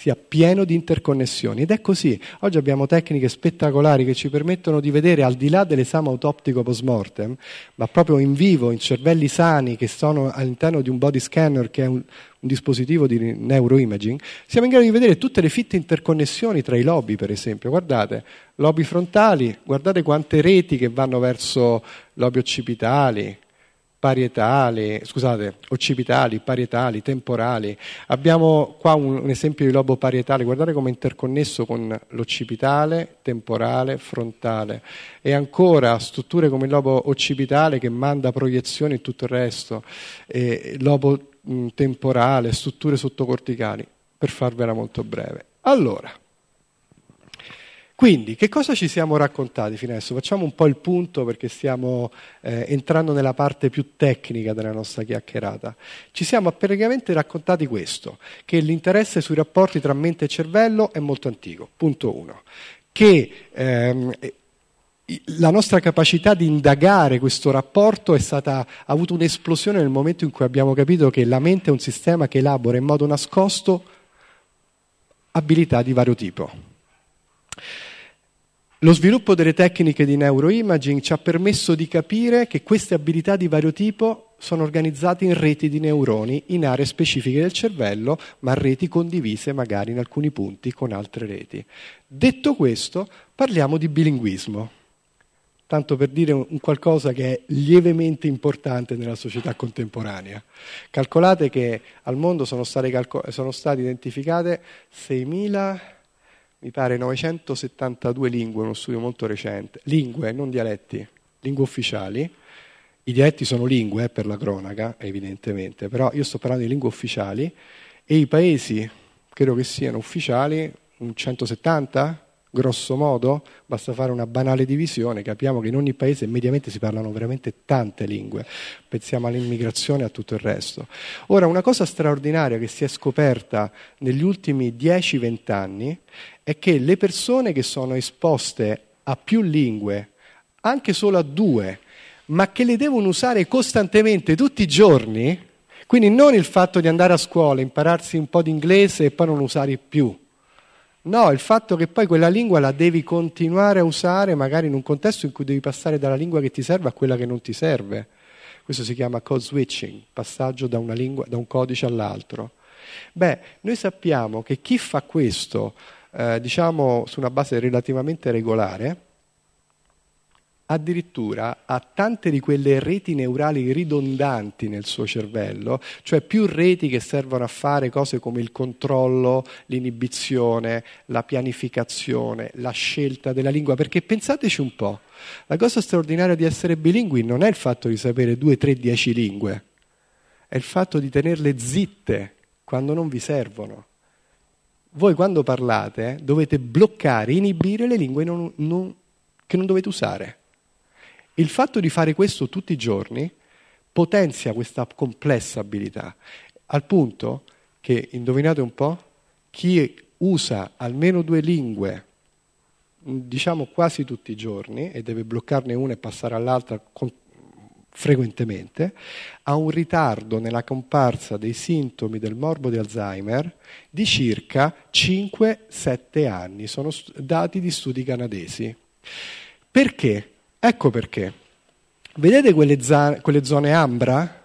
sia pieno di interconnessioni. Ed è così. Oggi abbiamo tecniche spettacolari che ci permettono di vedere al di là dell'esame autoptico post mortem, ma proprio in vivo, in cervelli sani che sono all'interno di un body scanner che è un, un dispositivo di neuroimaging, siamo in grado di vedere tutte le fitte interconnessioni tra i lobi, per esempio. Guardate, lobi frontali, guardate quante reti che vanno verso lobi occipitali, parietali, scusate, occipitali, parietali, temporali. Abbiamo qua un, un esempio di lobo parietale, guardate come è interconnesso con l'occipitale, temporale, frontale e ancora strutture come il lobo occipitale che manda proiezioni e tutto il resto, e lobo mh, temporale, strutture sottocorticali, per farvela molto breve. Allora, quindi, che cosa ci siamo raccontati fino adesso? Facciamo un po' il punto perché stiamo eh, entrando nella parte più tecnica della nostra chiacchierata. Ci siamo praticamente raccontati questo, che l'interesse sui rapporti tra mente e cervello è molto antico, punto uno. Che ehm, la nostra capacità di indagare questo rapporto è stata, ha avuto un'esplosione nel momento in cui abbiamo capito che la mente è un sistema che elabora in modo nascosto abilità di vario tipo. Lo sviluppo delle tecniche di neuroimaging ci ha permesso di capire che queste abilità di vario tipo sono organizzate in reti di neuroni in aree specifiche del cervello, ma reti condivise magari in alcuni punti con altre reti. Detto questo, parliamo di bilinguismo, tanto per dire un qualcosa che è lievemente importante nella società contemporanea. Calcolate che al mondo sono state, calco- sono state identificate 6.000 mi pare 972 lingue, uno studio molto recente, lingue, non dialetti, lingue ufficiali. I dialetti sono lingue eh, per la cronaca, evidentemente, però io sto parlando di lingue ufficiali e i paesi, credo che siano ufficiali, un 170, grosso modo, basta fare una banale divisione, capiamo che in ogni paese mediamente si parlano veramente tante lingue, pensiamo all'immigrazione e a tutto il resto. Ora, una cosa straordinaria che si è scoperta negli ultimi 10-20 anni è che le persone che sono esposte a più lingue, anche solo a due, ma che le devono usare costantemente tutti i giorni, quindi non il fatto di andare a scuola, impararsi un po' di inglese e poi non usare più. No, il fatto che poi quella lingua la devi continuare a usare magari in un contesto in cui devi passare dalla lingua che ti serve a quella che non ti serve. Questo si chiama code switching, passaggio da, lingua, da un codice all'altro. Beh, noi sappiamo che chi fa questo eh, diciamo su una base relativamente regolare, addirittura ha tante di quelle reti neurali ridondanti nel suo cervello, cioè più reti che servono a fare cose come il controllo, l'inibizione, la pianificazione, la scelta della lingua, perché pensateci un po', la cosa straordinaria di essere bilingui non è il fatto di sapere due, tre, dieci lingue, è il fatto di tenerle zitte quando non vi servono voi quando parlate eh, dovete bloccare, inibire le lingue non, non, che non dovete usare. Il fatto di fare questo tutti i giorni potenzia questa complessa abilità, al punto che, indovinate un po', chi usa almeno due lingue, diciamo quasi tutti i giorni, e deve bloccarne una e passare all'altra con frequentemente, a un ritardo nella comparsa dei sintomi del morbo di Alzheimer di circa 5-7 anni, sono dati di studi canadesi. Perché? Ecco perché. Vedete quelle, za- quelle zone ambra?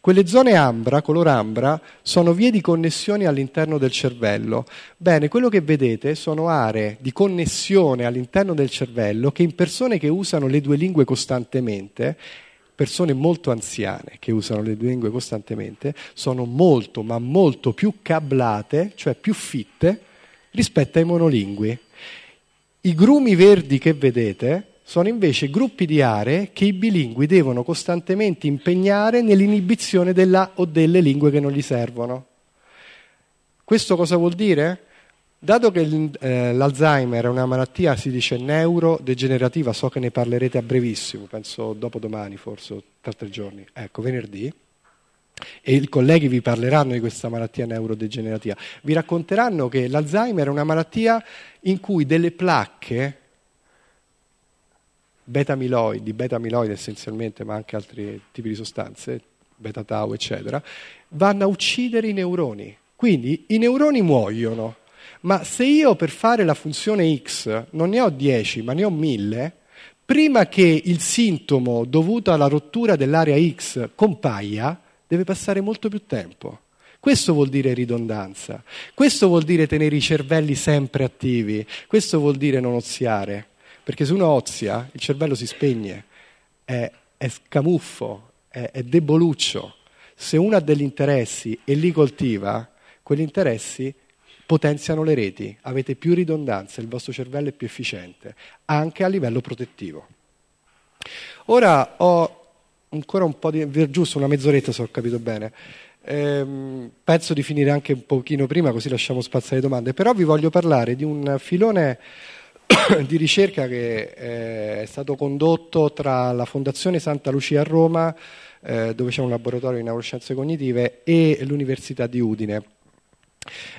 Quelle zone ambra, color ambra, sono vie di connessione all'interno del cervello. Bene, quello che vedete sono aree di connessione all'interno del cervello che in persone che usano le due lingue costantemente persone molto anziane che usano le due lingue costantemente sono molto, ma molto più cablate, cioè più fitte, rispetto ai monolingui. I grumi verdi che vedete sono invece gruppi di aree che i bilingui devono costantemente impegnare nell'inibizione della o delle lingue che non gli servono. Questo cosa vuol dire? Dato che eh, l'Alzheimer è una malattia, si dice neurodegenerativa, so che ne parlerete a brevissimo, penso dopo domani forse, tra tre giorni, ecco, venerdì, e i colleghi vi parleranno di questa malattia neurodegenerativa, vi racconteranno che l'Alzheimer è una malattia in cui delle placche, beta-amiloidi, beta-amiloide essenzialmente, ma anche altri tipi di sostanze, beta-tau, eccetera, vanno a uccidere i neuroni. Quindi i neuroni muoiono ma se io per fare la funzione x non ne ho 10 ma ne ho 1000, prima che il sintomo dovuto alla rottura dell'area x compaia, deve passare molto più tempo. Questo vuol dire ridondanza, questo vuol dire tenere i cervelli sempre attivi, questo vuol dire non oziare, perché se uno ozia il cervello si spegne, è, è scamuffo, è, è deboluccio. Se uno ha degli interessi e li coltiva, quegli interessi potenziano le reti, avete più ridondanza, il vostro cervello è più efficiente, anche a livello protettivo. Ora ho ancora un po' di, giusto una mezz'oretta se ho capito bene, ehm, penso di finire anche un pochino prima così lasciamo spazio alle domande, però vi voglio parlare di un filone di ricerca che eh, è stato condotto tra la Fondazione Santa Lucia a Roma, eh, dove c'è un laboratorio di neuroscienze cognitive, e l'Università di Udine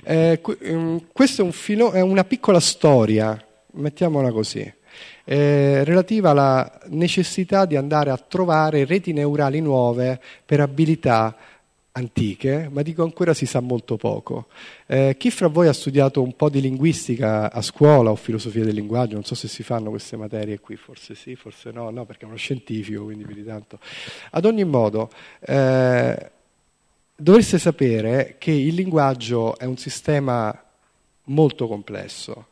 eh, ehm, questa è, un filo- è una piccola storia, mettiamola così. Eh, relativa alla necessità di andare a trovare reti neurali nuove per abilità antiche, ma dico ancora si sa molto poco. Eh, chi fra voi ha studiato un po' di linguistica a scuola o filosofia del linguaggio? Non so se si fanno queste materie qui, forse sì, forse no, no, perché è uno scientifico, quindi più di tanto. Ad ogni modo, eh, dovreste sapere che il linguaggio è un sistema molto complesso,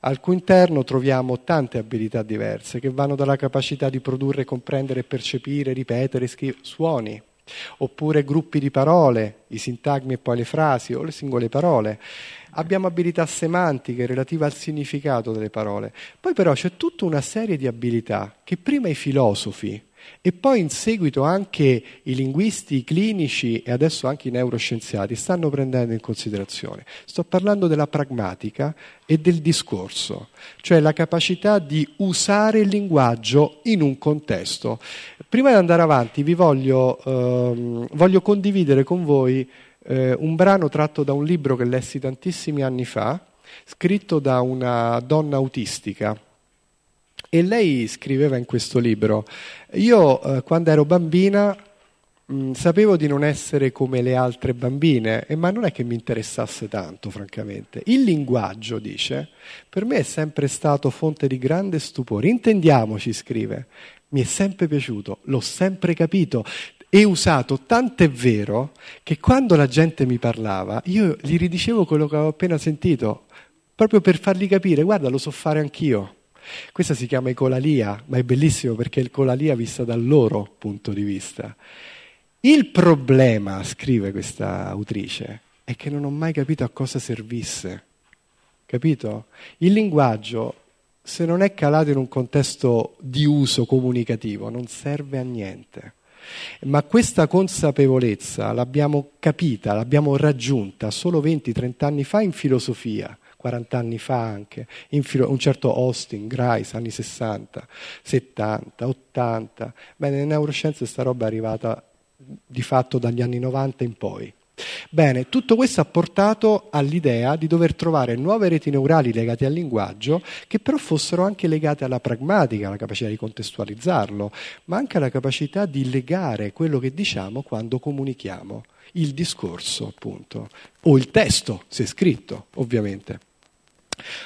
al cui interno troviamo tante abilità diverse che vanno dalla capacità di produrre, comprendere, percepire, ripetere, scrivere suoni, oppure gruppi di parole, i sintagmi e poi le frasi o le singole parole. Abbiamo abilità semantiche relative al significato delle parole. Poi però c'è tutta una serie di abilità che prima i filosofi e poi in seguito anche i linguisti, i clinici e adesso anche i neuroscienziati stanno prendendo in considerazione. Sto parlando della pragmatica e del discorso, cioè la capacità di usare il linguaggio in un contesto. Prima di andare avanti vi voglio, ehm, voglio condividere con voi eh, un brano tratto da un libro che lessi tantissimi anni fa, scritto da una donna autistica e lei scriveva in questo libro, io eh, quando ero bambina mh, mm, sapevo di non essere come le altre bambine, eh, ma non è che mi interessasse tanto, francamente. Il linguaggio, dice, per me è sempre stato fonte di grande stupore. Intendiamoci, scrive, mi è sempre piaciuto, l'ho sempre capito e usato, tant'è vero che quando la gente mi parlava io gli ridicevo quello che avevo appena sentito, proprio per fargli capire, guarda lo so fare anch'io. Questa si chiama ecolalia, ma è bellissimo perché è ecolalia vista dal loro punto di vista. Il problema, scrive questa autrice, è che non ho mai capito a cosa servisse. Capito? Il linguaggio, se non è calato in un contesto di uso comunicativo, non serve a niente. Ma questa consapevolezza l'abbiamo capita, l'abbiamo raggiunta solo 20-30 anni fa in filosofia. 40 anni fa anche, infilo, un certo Austin, Grice, anni 60, 70, 80. Bene, nelle neuroscienze sta roba è arrivata di fatto dagli anni 90 in poi. Bene, tutto questo ha portato all'idea di dover trovare nuove reti neurali legate al linguaggio che però fossero anche legate alla pragmatica, alla capacità di contestualizzarlo, ma anche alla capacità di legare quello che diciamo quando comunichiamo, il discorso appunto, o il testo, se scritto ovviamente.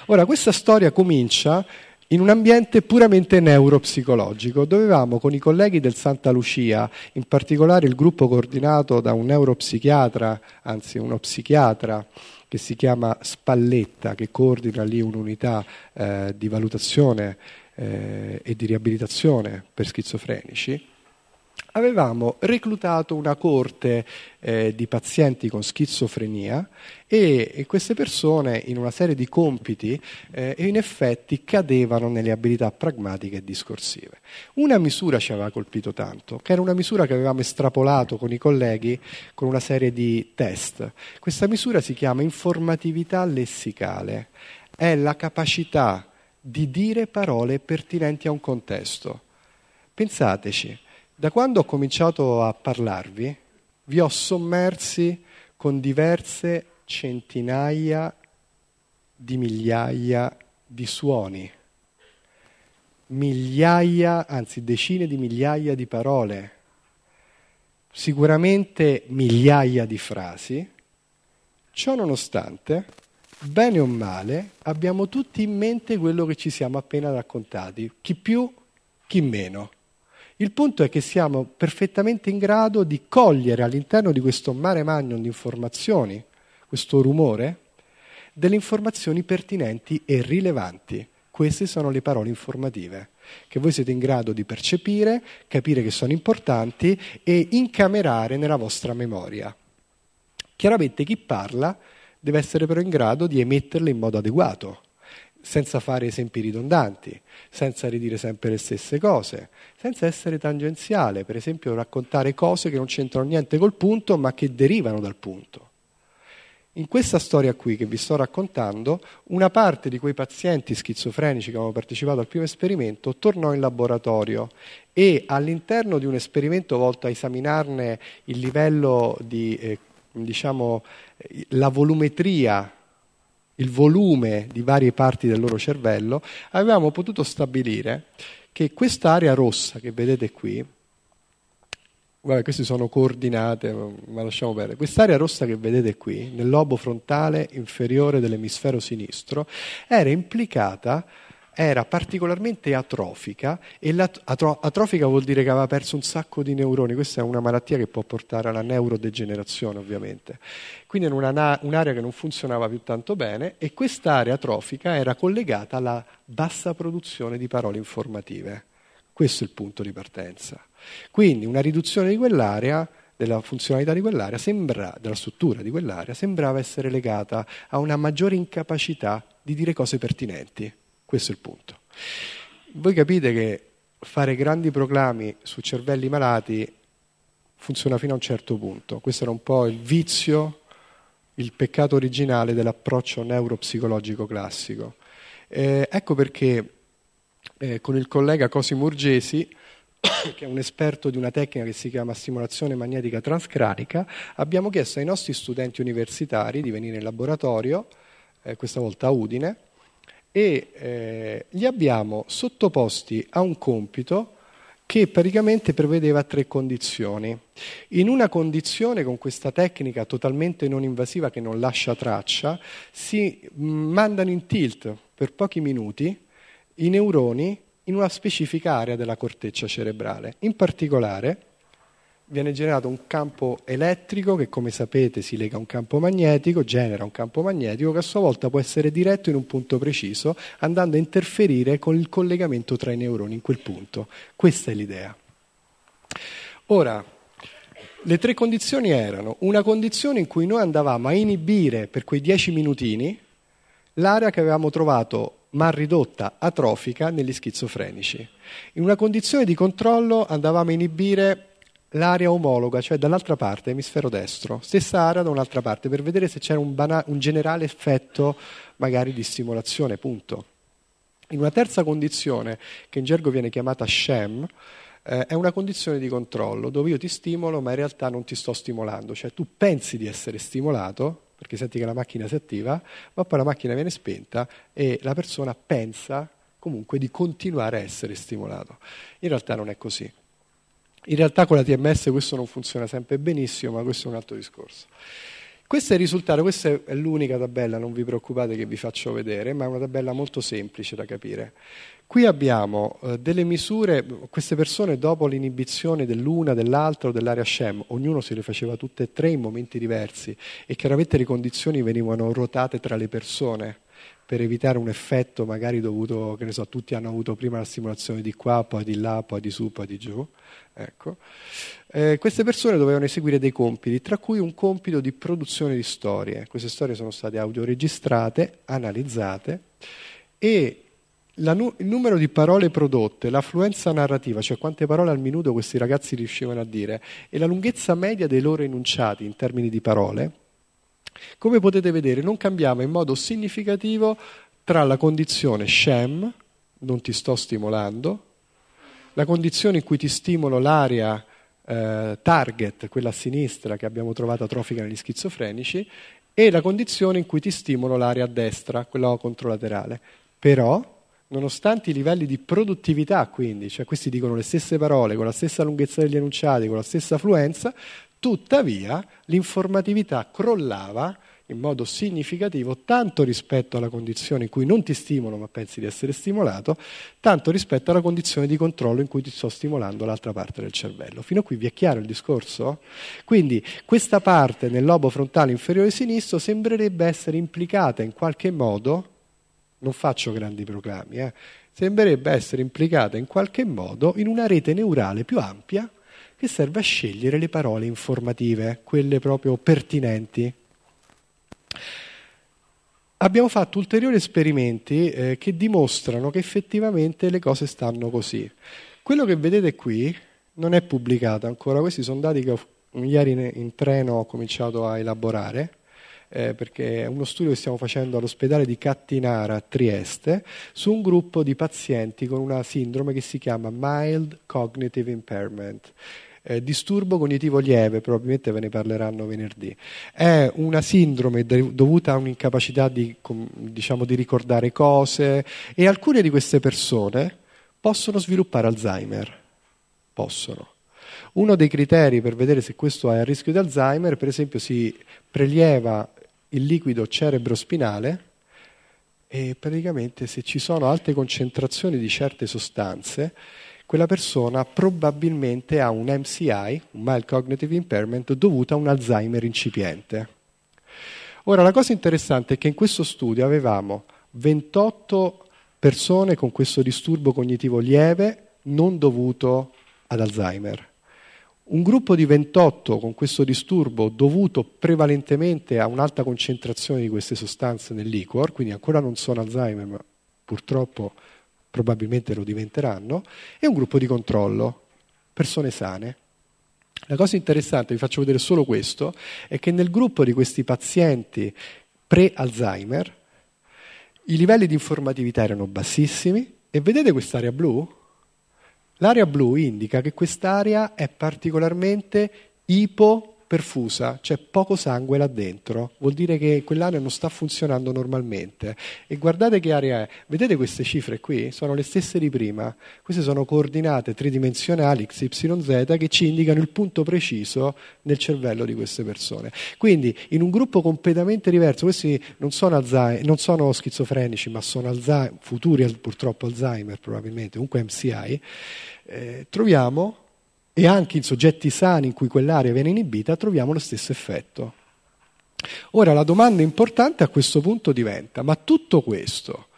Ora, questa storia comincia in un ambiente puramente neuropsicologico. Dovevamo con i colleghi del Santa Lucia, in particolare il gruppo coordinato da un neuropsichiatra, anzi uno psichiatra, che si chiama Spalletta, che coordina lì un'unità eh, di valutazione eh, e di riabilitazione per schizofrenici, avevamo reclutato una corte eh, di pazienti con schizofrenia e, e, queste persone in una serie di compiti eh, in effetti cadevano nelle abilità pragmatiche e discorsive. Una misura ci aveva colpito tanto, che era una misura che avevamo estrapolato con i colleghi con una serie di test. Questa misura si chiama informatività lessicale, è la capacità di dire parole pertinenti a un contesto. Pensateci, da quando ho cominciato a parlarvi, vi ho sommersi con diverse centinaia di migliaia di suoni, migliaia, anzi decine di migliaia di parole, sicuramente migliaia di frasi. Ciò nonostante, bene o male, abbiamo tutti in mente quello che ci siamo appena raccontati, chi più, chi meno. Il punto è che siamo perfettamente in grado di cogliere all'interno di questo mare magnum di informazioni, questo rumore, delle informazioni pertinenti e rilevanti. Queste sono le parole informative che voi siete in grado di percepire, capire che sono importanti e incamerare nella vostra memoria. Chiaramente chi parla deve essere però in grado di emetterle in modo adeguato, senza fare esempi ridondanti, senza ridire sempre le stesse cose, senza essere tangenziale, per esempio raccontare cose che non c'entrano niente col punto ma che derivano dal punto. In questa storia qui che vi sto raccontando, una parte di quei pazienti schizofrenici che avevano partecipato al primo esperimento tornò in laboratorio e all'interno di un esperimento volto a esaminarne il livello di, eh, diciamo, la volumetria il volume di varie parti del loro cervello, avevamo potuto stabilire che quest'area rossa che vedete qui, guarda, queste sono coordinate, ma lasciamo perdere. Quest'area rossa che vedete qui, nel lobo frontale inferiore dell'emisfero sinistro, era implicata era particolarmente atrofica e atro, atrofica vuol dire che aveva perso un sacco di neuroni, questa è una malattia che può portare alla neurodegenerazione ovviamente, quindi era una, un'area che non funzionava più tanto bene e quest'area atrofica era collegata alla bassa produzione di parole informative, questo è il punto di partenza. Quindi una riduzione di quell'area della funzionalità di quell'area, sembra, della struttura di quell'area, sembrava essere legata a una maggiore incapacità di dire cose pertinenti. Questo è il punto. Voi capite che fare grandi proclami su cervelli malati funziona fino a un certo punto. Questo era un po' il vizio, il peccato originale dell'approccio neuropsicologico classico. Eh, ecco perché eh, con il collega Cosimo Urgesi, che è un esperto di una tecnica che si chiama stimolazione magnetica transcranica, abbiamo chiesto ai nostri studenti universitari di venire in laboratorio, eh, questa volta a Udine, e eh, li abbiamo sottoposti a un compito che praticamente prevedeva tre condizioni. In una condizione, con questa tecnica totalmente non invasiva che non lascia traccia, si mm, mandano in tilt per pochi minuti i neuroni in una specifica area della corteccia cerebrale. In particolare, viene generato un campo elettrico che come sapete si lega a un campo magnetico, genera un campo magnetico che a sua volta può essere diretto in un punto preciso andando a interferire con il collegamento tra i neuroni in quel punto. Questa è l'idea. Ora, le tre condizioni erano una condizione in cui noi andavamo a inibire per quei dieci minutini l'area che avevamo trovato ma ridotta, atrofica negli schizofrenici. In una condizione di controllo andavamo a inibire l'area omologa, cioè dall'altra parte, emisfero destro, stessa area da un'altra parte, per vedere se c'era un, bana- un generale effetto magari di stimolazione, punto. In una terza condizione, che in gergo viene chiamata SHEM, eh, è una condizione di controllo, dove io ti stimolo ma in realtà non ti sto stimolando, cioè tu pensi di essere stimolato, perché senti che la macchina si attiva, ma poi la macchina viene spenta e la persona pensa comunque di continuare a essere stimolato. In realtà non è così. In realtà con la TMS questo non funziona sempre benissimo, ma questo è un altro discorso. Questo è il risultato, questa è l'unica tabella, non vi preoccupate che vi faccio vedere, ma è una tabella molto semplice da capire. Qui abbiamo eh, delle misure, queste persone dopo l'inibizione dell'una, dell'altra o dell'area SHEM, ognuno se le faceva tutte e tre in momenti diversi e chiaramente le condizioni venivano rotate tra le persone per evitare un effetto magari dovuto, che ne so, tutti hanno avuto prima la stimolazione di qua, poi di là, poi di su, poi di giù. Ecco. Eh, queste persone dovevano eseguire dei compiti, tra cui un compito di produzione di storie. Queste storie sono state audioregistrate, analizzate e nu- il numero di parole prodotte, l'affluenza narrativa, cioè quante parole al minuto questi ragazzi riuscivano a dire, e la lunghezza media dei loro enunciati in termini di parole come potete vedere non cambiamo in modo significativo tra la condizione Shem, non ti sto stimolando, la condizione in cui ti stimolo l'area eh, target, quella a sinistra che abbiamo trovato atrofica negli schizofrenici, e la condizione in cui ti stimolo l'area a destra, quella controlaterale. Però nonostante i livelli di produttività, quindi, cioè questi dicono le stesse parole, con la stessa lunghezza degli enunciati, con la stessa fluenza, Tuttavia l'informatività crollava in modo significativo tanto rispetto alla condizione in cui non ti stimolo ma pensi di essere stimolato, tanto rispetto alla condizione di controllo in cui ti sto stimolando l'altra parte del cervello. Fino a qui vi è chiaro il discorso? Quindi questa parte nel lobo frontale inferiore sinistro sembrerebbe essere implicata in qualche modo, non faccio grandi proclami, eh, sembrerebbe essere implicata in qualche modo in una rete neurale più ampia che serve a scegliere le parole informative, quelle proprio pertinenti. Abbiamo fatto ulteriori esperimenti eh, che dimostrano che effettivamente le cose stanno così. Quello che vedete qui non è pubblicato ancora, questi sono dati che ieri in treno ho cominciato a elaborare. Eh, perché è uno studio che stiamo facendo all'ospedale di Cattinara a Trieste su un gruppo di pazienti con una sindrome che si chiama mild cognitive impairment eh, disturbo cognitivo lieve, probabilmente ve ne parleranno venerdì. È una sindrome dovuta a un'incapacità di, diciamo, di ricordare cose e alcune di queste persone possono sviluppare Alzheimer. Possono. Uno dei criteri per vedere se questo è a rischio di Alzheimer, per esempio, si prelieva il liquido cerebrospinale e praticamente se ci sono alte concentrazioni di certe sostanze quella persona probabilmente ha un MCI, un mild cognitive impairment, dovuto a un Alzheimer incipiente. Ora, la cosa interessante è che in questo studio avevamo 28 persone con questo disturbo cognitivo lieve non dovuto ad Alzheimer. Un gruppo di 28 con questo disturbo dovuto prevalentemente a un'alta concentrazione di queste sostanze nel liquor, quindi ancora non sono Alzheimer, ma purtroppo probabilmente lo diventeranno, e un gruppo di controllo, persone sane. La cosa interessante, vi faccio vedere solo questo, è che nel gruppo di questi pazienti pre-Alzheimer i livelli di informatività erano bassissimi e vedete quest'area blu? L'area blu indica che quest'area è particolarmente ipo perfusa, c'è poco sangue là dentro, vuol dire che quell'area non sta funzionando normalmente. E guardate che area è, vedete queste cifre qui? Sono le stesse di prima, queste sono coordinate tridimensionali x, y, z, che ci indicano il punto preciso nel cervello di queste persone. Quindi in un gruppo completamente diverso, questi non sono, Alzheimer, non sono schizofrenici, ma sono Alzheimer, futuri purtroppo Alzheimer probabilmente, comunque MCI, eh, troviamo e anche in soggetti sani in cui quell'area viene inibita troviamo lo stesso effetto. Ora la domanda importante a questo punto diventa, ma tutto questo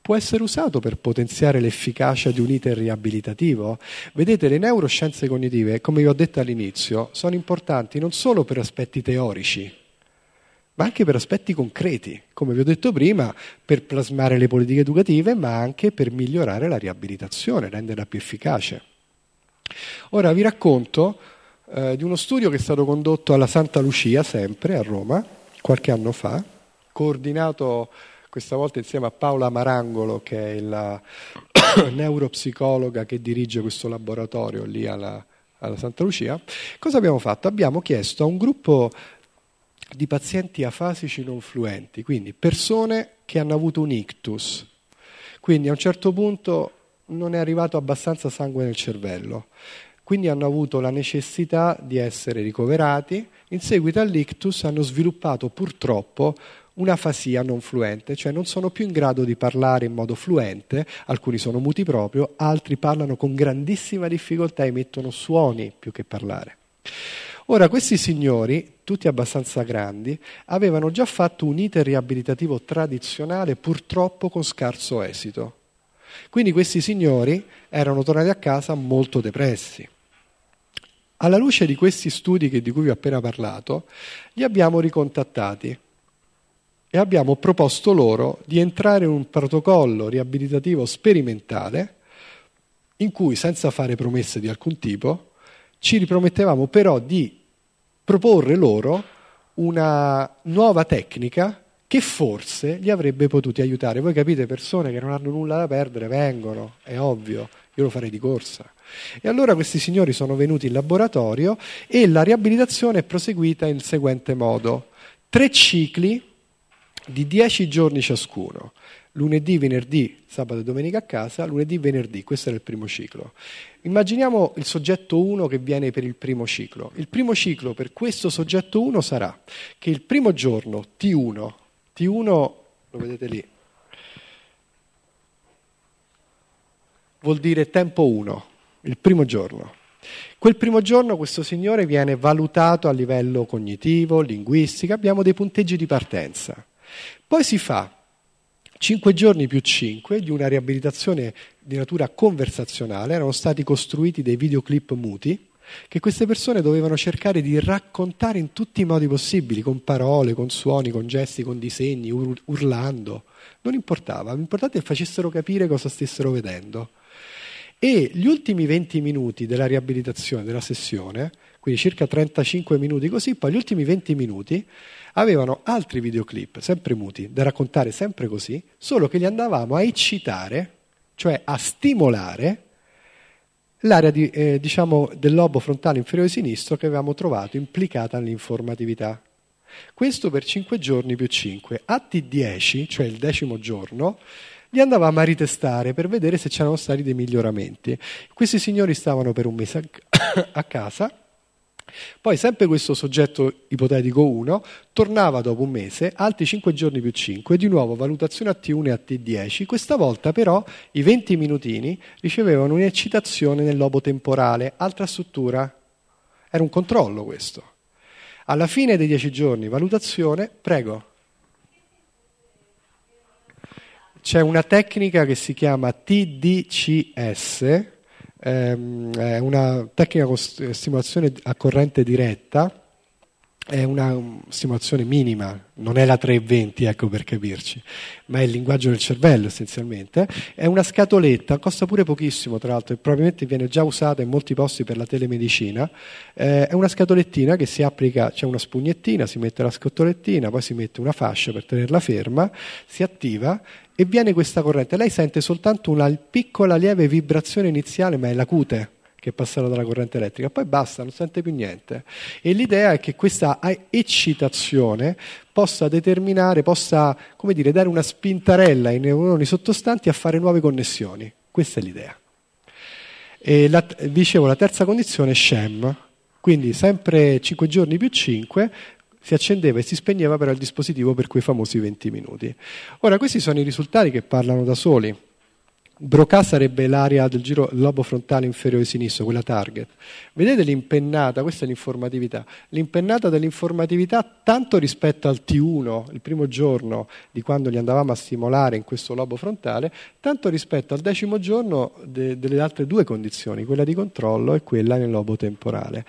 può essere usato per potenziare l'efficacia di un iter riabilitativo? Vedete, le neuroscienze cognitive, come vi ho detto all'inizio, sono importanti non solo per aspetti teorici, ma anche per aspetti concreti, come vi ho detto prima, per plasmare le politiche educative, ma anche per migliorare la riabilitazione, renderla più efficace. Ora vi racconto eh, di uno studio che è stato condotto alla Santa Lucia, sempre a Roma, qualche anno fa, coordinato questa volta insieme a Paola Marangolo, che è la neuropsicologa che dirige questo laboratorio lì alla, alla Santa Lucia. Cosa abbiamo fatto? Abbiamo chiesto a un gruppo di pazienti afasici non fluenti, quindi persone che hanno avuto un ictus. Quindi a un certo punto non è arrivato abbastanza sangue nel cervello. Quindi hanno avuto la necessità di essere ricoverati. In seguito all'ictus hanno sviluppato purtroppo una fasia non fluente, cioè non sono più in grado di parlare in modo fluente, alcuni sono muti proprio, altri parlano con grandissima difficoltà, e emettono suoni più che parlare. Ora, questi signori, tutti abbastanza grandi, avevano già fatto un iter riabilitativo tradizionale, purtroppo con scarso esito. Quindi questi signori erano tornati a casa molto depressi. Alla luce di questi studi di cui vi ho appena parlato, li abbiamo ricontattati e abbiamo proposto loro di entrare in un protocollo riabilitativo sperimentale in cui, senza fare promesse di alcun tipo, ci ripromettevamo però di proporre loro una nuova tecnica che forse li avrebbe potuti aiutare. Voi capite, persone che non hanno nulla da perdere vengono, è ovvio, io lo farei di corsa. E allora questi signori sono venuti in laboratorio e la riabilitazione è proseguita in seguente modo. Tre cicli di dieci giorni ciascuno, lunedì, venerdì, sabato e domenica a casa, lunedì, venerdì, questo era il primo ciclo. Immaginiamo il soggetto 1 che viene per il primo ciclo. Il primo ciclo per questo soggetto 1 sarà che il primo giorno T1 T1, lo vedete lì, vuol dire tempo 1, il primo giorno. Quel primo giorno questo signore viene valutato a livello cognitivo, linguistico, abbiamo dei punteggi di partenza. Poi si fa 5 giorni più 5 di una riabilitazione di natura conversazionale, erano stati costruiti dei videoclip muti che queste persone dovevano cercare di raccontare in tutti i modi possibili, con parole, con suoni, con gesti, con disegni, ur- urlando. Non importava, l'importante è che facessero capire cosa stessero vedendo. E gli ultimi 20 minuti della riabilitazione, della sessione, quindi circa 35 minuti così, poi gli ultimi 20 minuti avevano altri videoclip, sempre muti, da raccontare sempre così, solo che li andavamo a eccitare, cioè a stimolare l'area di, eh, diciamo, del lobo frontale inferiore sinistro che avevamo trovato implicata nell'informatività. Questo per 5 giorni più 5. A T10, cioè il decimo giorno, li andavamo a ritestare per vedere se c'erano stati dei miglioramenti. Questi signori stavano per un mese a casa poi sempre questo soggetto ipotetico 1 tornava dopo un mese, altri 5 giorni più 5, di nuovo valutazione a T1 e a T10, questa volta però i 20 minutini ricevevano un'eccitazione nel lobo temporale, altra struttura, era un controllo questo. Alla fine dei 10 giorni valutazione, prego. C'è una tecnica che si chiama TDCS, ehm, una tecnica di stimolazione a corrente diretta è una um, simulazione minima, non è la 320, ecco per capirci, ma è il linguaggio del cervello essenzialmente. È una scatoletta, costa pure pochissimo tra l'altro e probabilmente viene già usata in molti posti per la telemedicina. Eh, è una scatolettina che si applica, c'è cioè una spugnettina, si mette la scatolettina, poi si mette una fascia per tenerla ferma, si attiva e viene questa corrente. Lei sente soltanto una piccola lieve vibrazione iniziale, ma è lacute che passano dalla corrente elettrica, poi basta, non sente più niente. E l'idea è che questa eccitazione possa determinare, possa, come dire, dare una spintarella ai neuroni sottostanti a fare nuove connessioni. Questa è l'idea. E la, dicevo, la terza condizione è SHEM, quindi sempre 5 giorni più 5, si accendeva e si spegneva però il dispositivo per quei famosi 20 minuti. Ora, questi sono i risultati che parlano da soli. Broca sarebbe l'area del giro lobo frontale inferiore sinistro, quella target. Vedete l'impennata, questa è l'informatività, l'impennata dell'informatività tanto rispetto al T1, il primo giorno di quando li andavamo a stimolare in questo lobo frontale, tanto rispetto al decimo giorno de, delle altre due condizioni, quella di controllo e quella nel lobo temporale.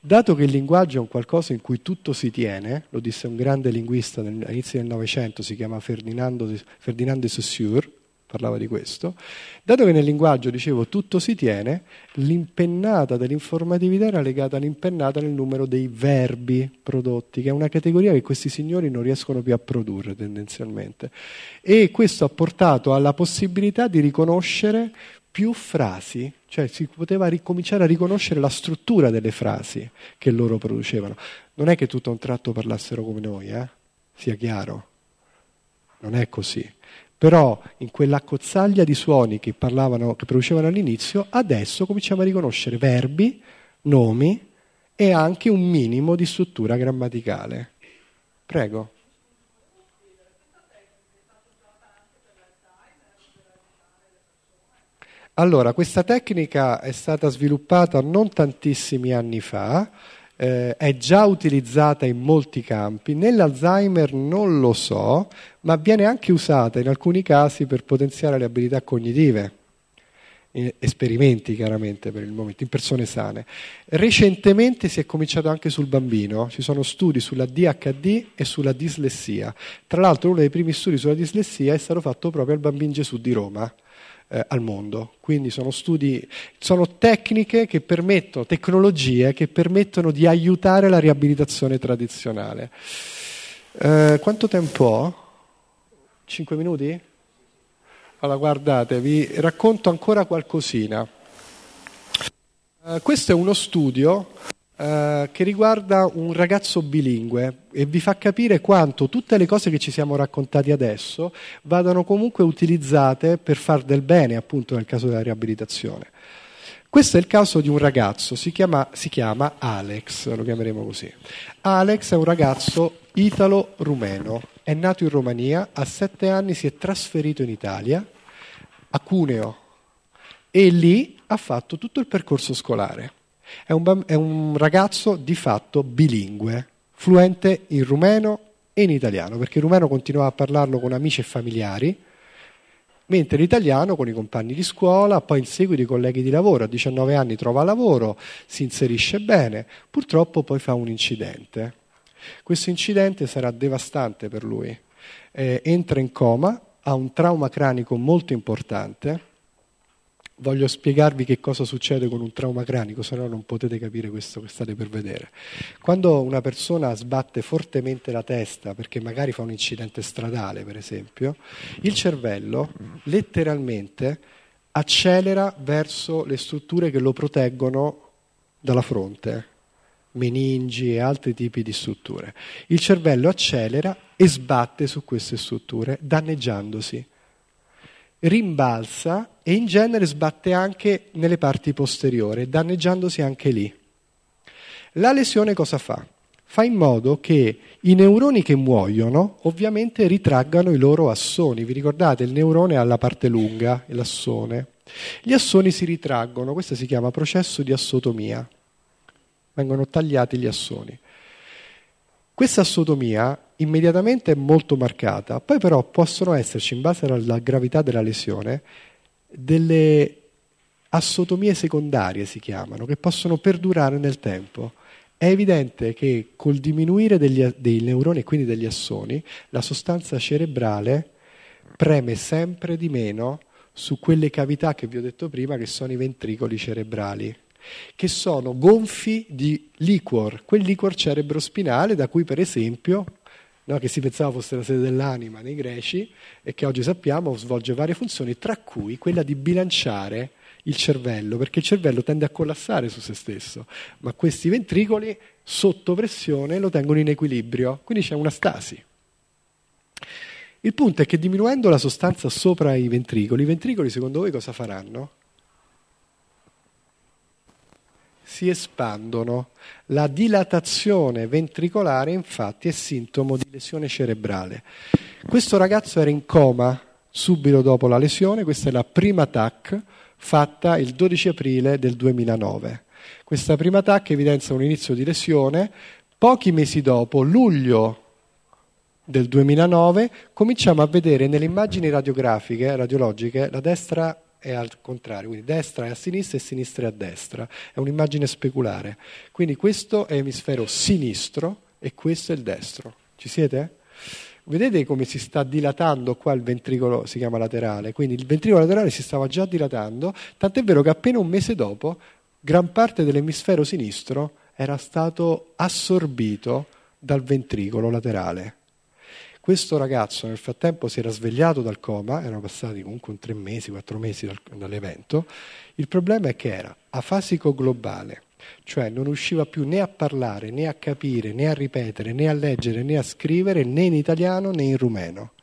Dato che il linguaggio è un qualcosa in cui tutto si tiene, lo disse un grande linguista all'inizio del Novecento, si chiama Ferdinando, Ferdinando de Saussure, parlava di questo, dato che nel linguaggio, dicevo, tutto si tiene, l'impennata dell'informatività era legata all'impennata nel numero dei verbi prodotti, che è una categoria che questi signori non riescono più a produrre tendenzialmente. E questo ha portato alla possibilità di riconoscere più frasi, cioè si poteva ricominciare a riconoscere la struttura delle frasi che loro producevano. Non è che tutto a un tratto parlassero come noi, eh? sia chiaro, non è così. Però in quell'accozzaglia di suoni che, parlavano, che producevano all'inizio, adesso cominciamo a riconoscere verbi, nomi e anche un minimo di struttura grammaticale. Prego. Allora, questa tecnica è stata sviluppata non tantissimi anni fa, eh, è già utilizzata in molti campi, nell'Alzheimer non lo so, ma viene anche usata in alcuni casi per potenziare le abilità cognitive, in esperimenti chiaramente per il momento, in persone sane. Recentemente si è cominciato anche sul bambino, ci sono studi sulla DHD e sulla dislessia, tra l'altro uno dei primi studi sulla dislessia è stato fatto proprio al Bambino Gesù di Roma eh, al mondo. Quindi sono studi, sono tecniche che permettono, tecnologie che permettono di aiutare la riabilitazione tradizionale. Eh, quanto tempo ho? 5 minuti? Allora guardate, vi racconto ancora qualcosina. Eh, questo è uno studio eh, che riguarda un ragazzo bilingue e vi fa capire quanto tutte le cose che ci siamo raccontati adesso vadano comunque utilizzate per far del bene, appunto nel caso della riabilitazione. Questo è il caso di un ragazzo, si chiama, si chiama Alex, lo chiameremo così. Alex è un ragazzo italo-rumeno, è nato in Romania, a sette anni si è trasferito in Italia, a Cuneo, e lì ha fatto tutto il percorso scolare. È un, è un ragazzo di fatto bilingue, fluente in rumeno e in italiano, perché il rumeno continuava a parlarlo con amici e familiari, mentre l'italiano con i compagni di scuola, poi in seguito i colleghi di lavoro, a 19 anni trova lavoro, si inserisce bene, purtroppo poi fa un incidente. Questo incidente sarà devastante per lui, eh, entra in coma, ha un trauma cranico molto importante voglio spiegarvi che cosa succede con un trauma cranico, se no non potete capire questo che state per vedere. Quando una persona sbatte fortemente la testa, perché magari fa un incidente stradale, per esempio, il cervello letteralmente accelera verso le strutture che lo proteggono dalla fronte, meningi e altri tipi di strutture. Il cervello accelera e sbatte su queste strutture, danneggiandosi rimbalza e in genere sbatte anche nelle parti posteriori, danneggiandosi anche lì. La lesione cosa fa? Fa in modo che i neuroni che muoiono ovviamente ritraggano i loro assoni. Vi ricordate, il neurone ha la parte lunga l'assone. Gli assoni si ritraggono, questo si chiama processo di assotomia. Vengono tagliati gli assoni. Questa sodomia immediatamente è molto marcata, poi però possono esserci, in base alla gravità della lesione, delle assotomie secondarie si chiamano, che possono perdurare nel tempo. È evidente che col diminuire degli, dei neuroni e quindi degli assoni, la sostanza cerebrale preme sempre di meno su quelle cavità che vi ho detto prima, che sono i ventricoli cerebrali che sono gonfi di liquor, quel liquor cerebrospinale da cui per esempio, no, che si pensava fosse la sede dell'anima nei greci e che oggi sappiamo svolge varie funzioni, tra cui quella di bilanciare il cervello, perché il cervello tende a collassare su se stesso, ma questi ventricoli sotto pressione lo tengono in equilibrio, quindi c'è una stasi. Il punto è che diminuendo la sostanza sopra i ventricoli, i ventricoli secondo voi cosa faranno? si espandono. La dilatazione ventricolare infatti è sintomo di lesione cerebrale. Questo ragazzo era in coma subito dopo la lesione, questa è la prima TAC fatta il 12 aprile del 2009. Questa prima TAC evidenzia un inizio di lesione, pochi mesi dopo, luglio del 2009, cominciamo a vedere nelle immagini radiografiche, radiologiche, la destra è al contrario, quindi destra è a sinistra e sinistra è a destra, è un'immagine speculare. Quindi questo è emisfero sinistro e questo è il destro. Ci siete? Vedete come si sta dilatando qua il ventricolo, si chiama laterale, quindi il ventricolo laterale si stava già dilatando, tant'è vero che appena un mese dopo gran parte dell'emisfero sinistro era stato assorbito dal ventricolo laterale. Questo ragazzo nel frattempo si era svegliato dal coma, erano passati comunque un tre mesi, quattro mesi dal, dall'evento. Il problema è che era afasico globale, cioè non riusciva più né a parlare, né a capire, né a ripetere, né a leggere, né a scrivere, né in italiano né in rumeno.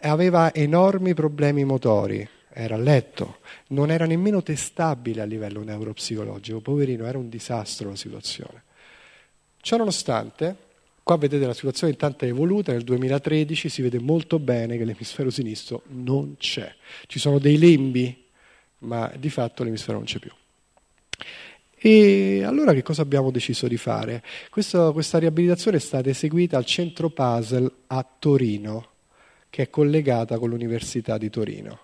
Aveva enormi problemi motori, era a letto, non era nemmeno testabile a livello neuropsicologico, poverino, era un disastro la situazione. Ciononostante, Qua vedete la situazione intanto è evoluta, nel 2013 si vede molto bene che l'emisfero sinistro non c'è. Ci sono dei lembi, ma di fatto l'emisfero non c'è più. E allora che cosa abbiamo deciso di fare? Questa, questa riabilitazione è stata eseguita al centro puzzle a Torino, che è collegata con l'Università di Torino.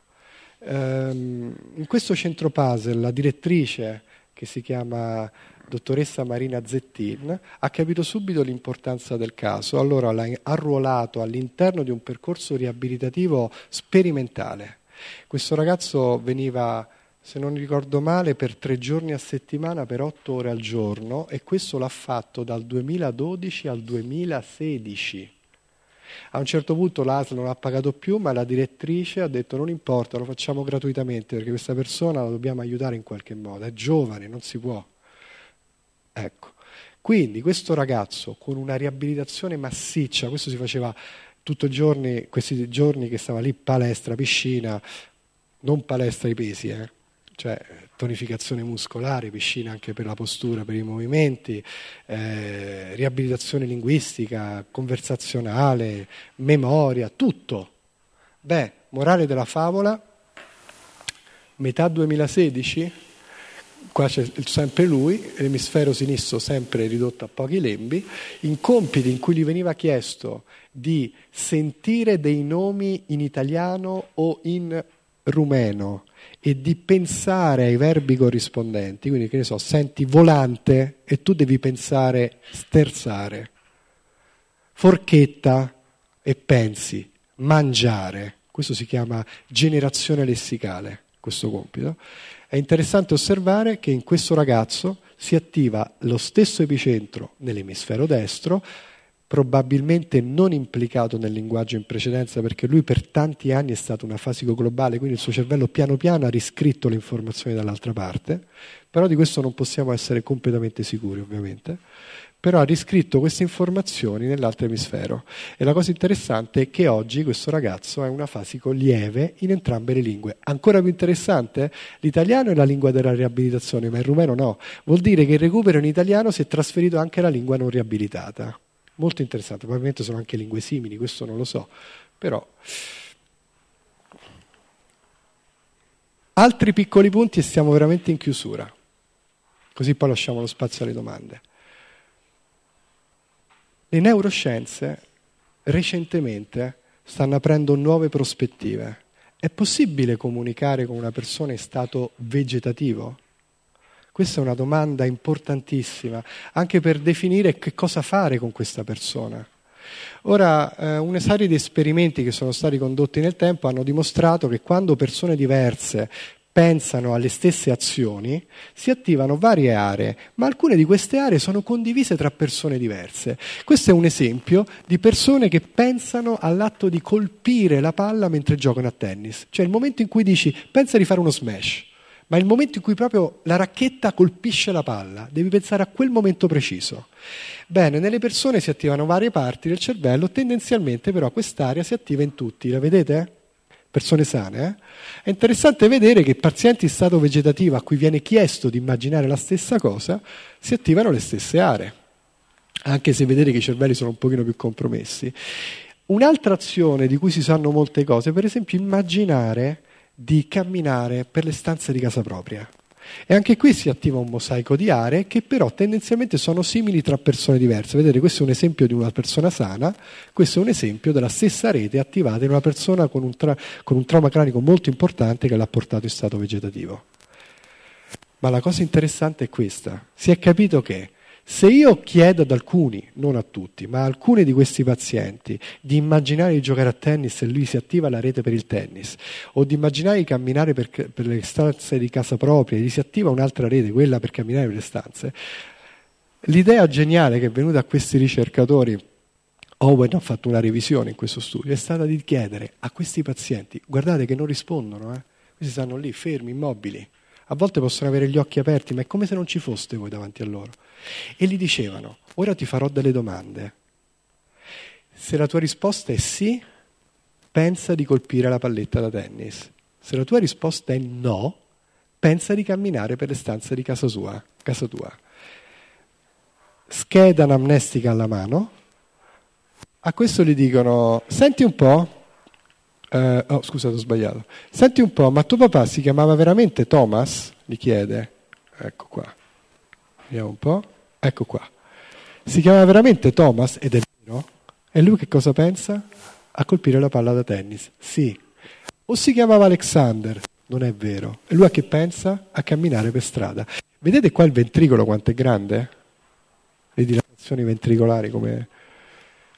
Ehm, in questo centro puzzle la direttrice, che si chiama dottoressa Marina Zettin, ha capito subito l'importanza del caso, allora l'ha arruolato all'interno di un percorso riabilitativo sperimentale. Questo ragazzo veniva se non ricordo male, per tre giorni a settimana, per otto ore al giorno, e questo l'ha fatto dal 2012 al 2016. A un certo punto l'ASL non ha pagato più, ma la direttrice ha detto non importa, lo facciamo gratuitamente perché questa persona la dobbiamo aiutare in qualche modo, è giovane, non si può. Ecco. Quindi questo ragazzo con una riabilitazione massiccia, questo si faceva tutti i giorni, questi giorni che stava lì palestra, piscina, non palestra i pesi, eh? cioè tonificazione muscolare, piscina anche per la postura, per i movimenti, eh, riabilitazione linguistica, conversazionale, memoria, tutto. Beh, morale della favola, metà 2016 qua c'è sempre lui, l'emisfero sinistro sempre ridotto a pochi lembi, in compiti in cui gli veniva chiesto di sentire dei nomi in italiano o in rumeno e di pensare ai verbi corrispondenti, quindi che ne so, senti volante e tu devi pensare sterzare, forchetta e pensi, mangiare, questo si chiama generazione lessicale, questo compito. È interessante osservare che in questo ragazzo si attiva lo stesso epicentro nell'emisfero destro, probabilmente non implicato nel linguaggio in precedenza perché lui per tanti anni è stato un afasico globale, quindi il suo cervello piano piano ha riscritto le informazioni dall'altra parte, però di questo non possiamo essere completamente sicuri ovviamente però ha riscritto queste informazioni nell'altro emisfero. E la cosa interessante è che oggi questo ragazzo è un afasico lieve in entrambe le lingue. Ancora più interessante, l'italiano è la lingua della riabilitazione, ma il rumeno no. Vuol dire che il recupero in italiano si è trasferito anche alla lingua non riabilitata. Molto interessante, probabilmente sono anche lingue simili, questo non lo so, però... Altri piccoli punti e siamo veramente in chiusura, così poi lasciamo lo spazio alle domande. Le neuroscienze recentemente stanno aprendo nuove prospettive. È possibile comunicare con una persona in stato vegetativo? Questa è una domanda importantissima, anche per definire che cosa fare con questa persona. Ora, eh, una serie di esperimenti che sono stati condotti nel tempo hanno dimostrato che quando persone diverse pensano alle stesse azioni, si attivano varie aree, ma alcune di queste aree sono condivise tra persone diverse. Questo è un esempio di persone che pensano all'atto di colpire la palla mentre giocano a tennis, cioè il momento in cui dici pensa di fare uno smash, ma il momento in cui proprio la racchetta colpisce la palla, devi pensare a quel momento preciso. Bene, nelle persone si attivano varie parti del cervello, tendenzialmente però quest'area si attiva in tutti, la vedete? persone sane, eh? è interessante vedere che pazienti in stato vegetativo a cui viene chiesto di immaginare la stessa cosa si attivano le stesse aree, anche se vedete che i cervelli sono un pochino più compromessi. Un'altra azione di cui si sanno molte cose, per esempio immaginare di camminare per le stanze di casa propria. E anche qui si attiva un mosaico di aree che però tendenzialmente sono simili tra persone diverse. Vedete, questo è un esempio di una persona sana, questo è un esempio della stessa rete attivata in una persona con un, tra- con un trauma cranico molto importante che l'ha portato in stato vegetativo. Ma la cosa interessante è questa, si è capito che se io chiedo ad alcuni, non a tutti, ma a alcuni di questi pazienti di immaginare di giocare a tennis e lui si attiva la rete per il tennis, o di immaginare di camminare per, per le stanze di casa propria e gli si attiva un'altra rete, quella per camminare per le stanze, l'idea geniale che è venuta a questi ricercatori, Owen ha fatto una revisione in questo studio, è stata di chiedere a questi pazienti, guardate che non rispondono, eh? questi stanno lì fermi, immobili, a volte possono avere gli occhi aperti, ma è come se non ci foste voi davanti a loro. E gli dicevano, ora ti farò delle domande. Se la tua risposta è sì, pensa di colpire la palletta da tennis. Se la tua risposta è no, pensa di camminare per le stanze di casa, sua, casa tua. Scheda anamnestica alla mano. A questo gli dicono, senti un po', Uh, oh, scusate, ho sbagliato. Senti un po', ma tuo papà si chiamava veramente Thomas? Gli chiede. Ecco qua. Vediamo un po'. Ecco qua. Si chiamava veramente Thomas ed è vero? E lui che cosa pensa? A colpire la palla da tennis. Sì. O si chiamava Alexander? Non è vero. E lui a che pensa? A camminare per strada. Vedete qua il ventricolo quanto è grande? Le dilatazioni ventricolari come...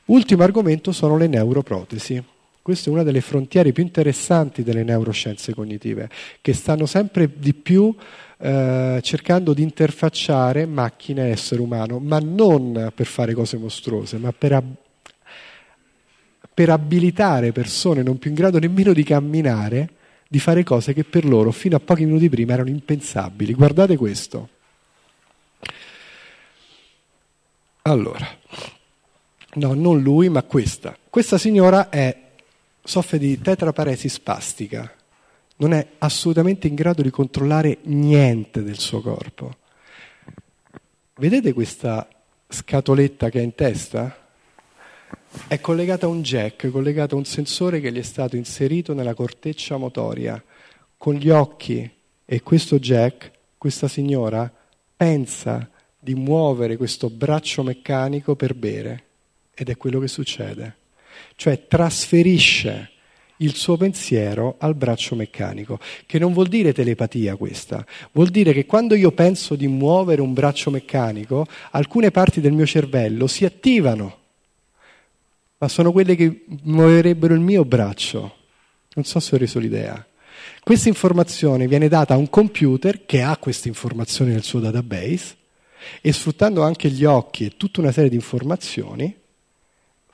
Ultimo argomento sono le neuroprotesi. Questa è una delle frontiere più interessanti delle neuroscienze cognitive, che stanno sempre di più eh, cercando di interfacciare macchina e essere umano, ma non per fare cose mostruose, ma per, ab- per abilitare persone non più in grado nemmeno di camminare, di fare cose che per loro fino a pochi minuti prima erano impensabili. Guardate questo. Allora, no, non lui, ma questa. Questa signora è soffre di tetraparesi spastica, non è assolutamente in grado di controllare niente del suo corpo. Vedete questa scatoletta che ha in testa? È collegata a un jack, collegata a un sensore che gli è stato inserito nella corteccia motoria. Con gli occhi e questo jack, questa signora pensa di muovere questo braccio meccanico per bere ed è quello che succede cioè trasferisce il suo pensiero al braccio meccanico, che non vuol dire telepatia questa, vuol dire che quando io penso di muovere un braccio meccanico, alcune parti del mio cervello si attivano, ma sono quelle che muoverebbero il mio braccio. Non so se ho reso l'idea. Questa informazione viene data a un computer che ha queste informazioni nel suo database e sfruttando anche gli occhi e tutta una serie di informazioni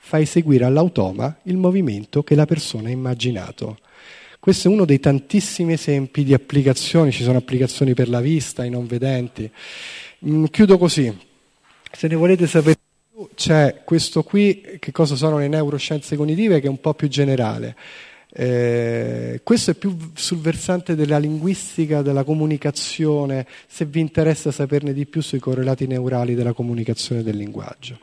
fa eseguire all'automa il movimento che la persona ha immaginato. Questo è uno dei tantissimi esempi di applicazioni, ci sono applicazioni per la vista, i non vedenti. Mm, chiudo così, se ne volete sapere più c'è questo qui, che cosa sono le neuroscienze cognitive, che è un po' più generale. Eh, questo è più sul versante della linguistica, della comunicazione, se vi interessa saperne di più sui correlati neurali della comunicazione del linguaggio.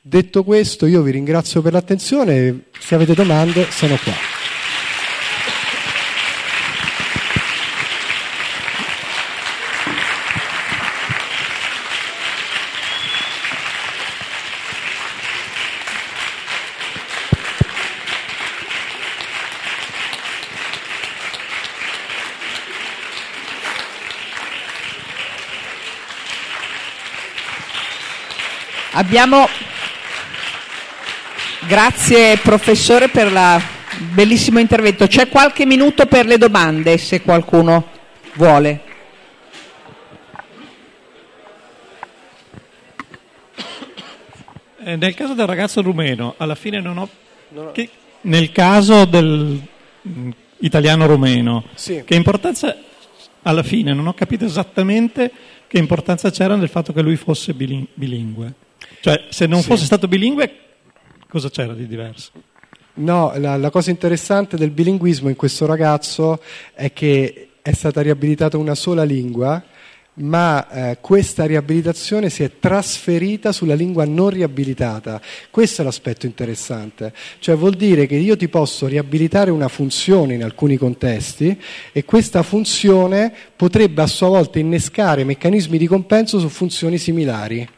Detto questo, io vi ringrazio per l'attenzione se avete domande sono qua. Abbiamo... Grazie professore per il bellissimo intervento. C'è qualche minuto per le domande se qualcuno vuole. Eh, nel caso del ragazzo rumeno, alla fine non ho... Che... Nel caso dell'italiano-rumeno, mm, sì. che importanza... Alla fine non ho capito esattamente che importanza c'era nel fatto che lui fosse bilingue. Cioè, se non sì. fosse stato bilingue, cosa c'era di diverso? No, la, la cosa interessante del bilinguismo in questo ragazzo è che è stata riabilitata una sola lingua, ma eh, questa riabilitazione si è trasferita sulla lingua non riabilitata. Questo è l'aspetto interessante, cioè vuol dire che io ti posso riabilitare una funzione in alcuni contesti e questa funzione potrebbe a sua volta innescare meccanismi di compenso su funzioni similari.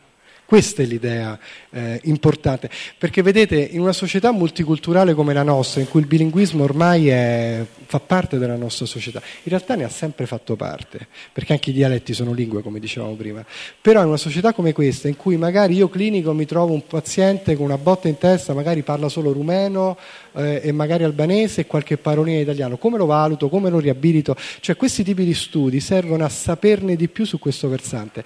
Questa è l'idea eh, importante, perché vedete in una società multiculturale come la nostra, in cui il bilinguismo ormai è, fa parte della nostra società, in realtà ne ha sempre fatto parte, perché anche i dialetti sono lingue come dicevamo prima, però in una società come questa in cui magari io clinico mi trovo un paziente con una botta in testa, magari parla solo rumeno eh, e magari albanese e qualche parolina italiano, come lo valuto, come lo riabilito? Cioè questi tipi di studi servono a saperne di più su questo versante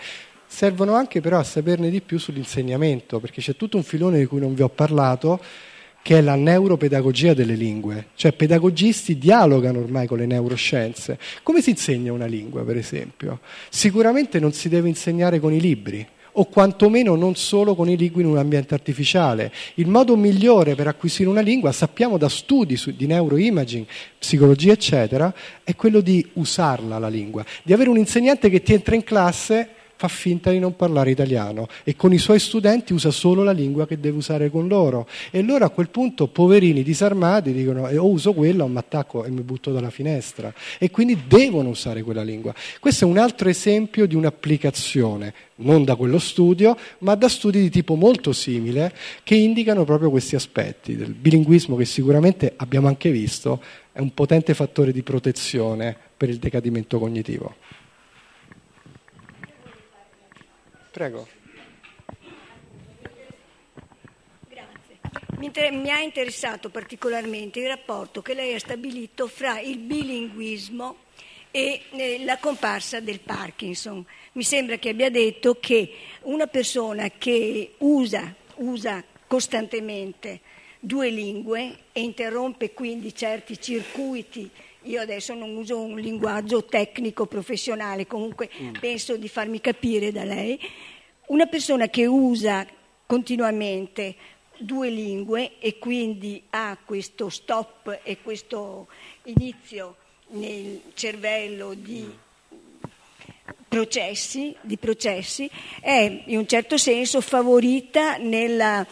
servono anche però a saperne di più sull'insegnamento, perché c'è tutto un filone di cui non vi ho parlato, che è la neuropedagogia delle lingue. Cioè pedagogisti dialogano ormai con le neuroscienze. Come si insegna una lingua, per esempio? Sicuramente non si deve insegnare con i libri o quantomeno non solo con i lingui in un ambiente artificiale. Il modo migliore per acquisire una lingua, sappiamo da studi su, di neuroimaging, psicologia, eccetera, è quello di usarla la lingua, di avere un insegnante che ti entra in classe fa finta di non parlare italiano e con i suoi studenti usa solo la lingua che deve usare con loro. E loro a quel punto, poverini disarmati, dicono eh, o oh, uso quella o mi attacco e mi butto dalla finestra. E quindi devono usare quella lingua. Questo è un altro esempio di un'applicazione, non da quello studio, ma da studi di tipo molto simile che indicano proprio questi aspetti del bilinguismo che sicuramente abbiamo anche visto è un potente fattore di protezione per il decadimento cognitivo. Prego. Grazie. Mi, ha interessato particolarmente il rapporto che lei ha stabilito fra il bilinguismo e eh, la comparsa del Parkinson. Mi sembra che abbia detto che una persona che usa, usa costantemente due lingue e interrompe quindi certi circuiti io adesso non uso un linguaggio tecnico professionale, comunque mm. penso di farmi capire da lei. Una persona che usa continuamente due lingue e quindi ha questo stop e questo inizio nel cervello di mm. processi, di processi è in un certo senso favorita nella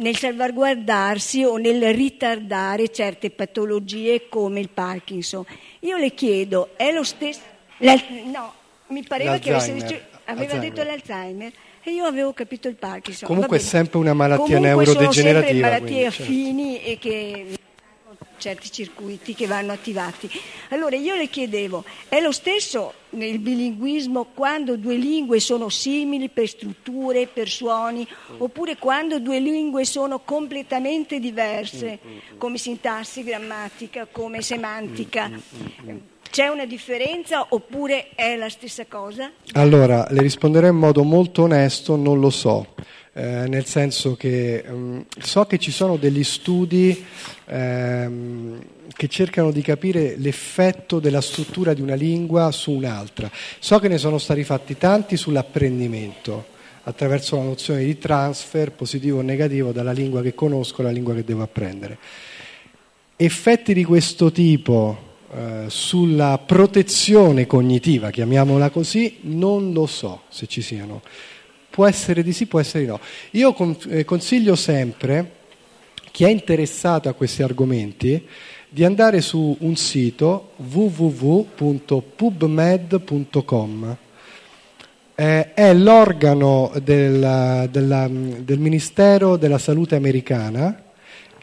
nel salvaguardarsi o nel ritardare certe patologie come il Parkinson. Io le chiedo, è lo stesso... no, mi pareva L'Alzheimer. che aveva Alzheimer. detto l'Alzheimer e io avevo capito il Parkinson. Comunque è sempre una malattia Comunque neurodegenerativa. Sono sempre malattie quindi, certo. affini e che certi circuiti che vanno attivati. Allora io le chiedevo, è lo stesso nel bilinguismo quando due lingue sono simili per strutture, per suoni, oppure quando due lingue sono completamente diverse, mm, mm, mm. come sintassi, grammatica, come semantica? C'è una differenza oppure è la stessa cosa? Allora, le risponderei in modo molto onesto, non lo so. Eh, nel senso che mh, mm, so che ci sono degli studi ehm, che cercano di capire l'effetto della struttura di una lingua su un'altra. So che ne sono stati fatti tanti sull'apprendimento attraverso la nozione di transfer positivo o negativo dalla lingua che conosco alla lingua che devo apprendere. Effetti di questo tipo eh, sulla protezione cognitiva, chiamiamola così, non lo so se ci siano può essere di sì, può essere di no. Io con, eh, consiglio sempre chi è interessato a questi argomenti di andare su un sito www.pubmed.com. Eh, è l'organo del, della, del Ministero della Salute americana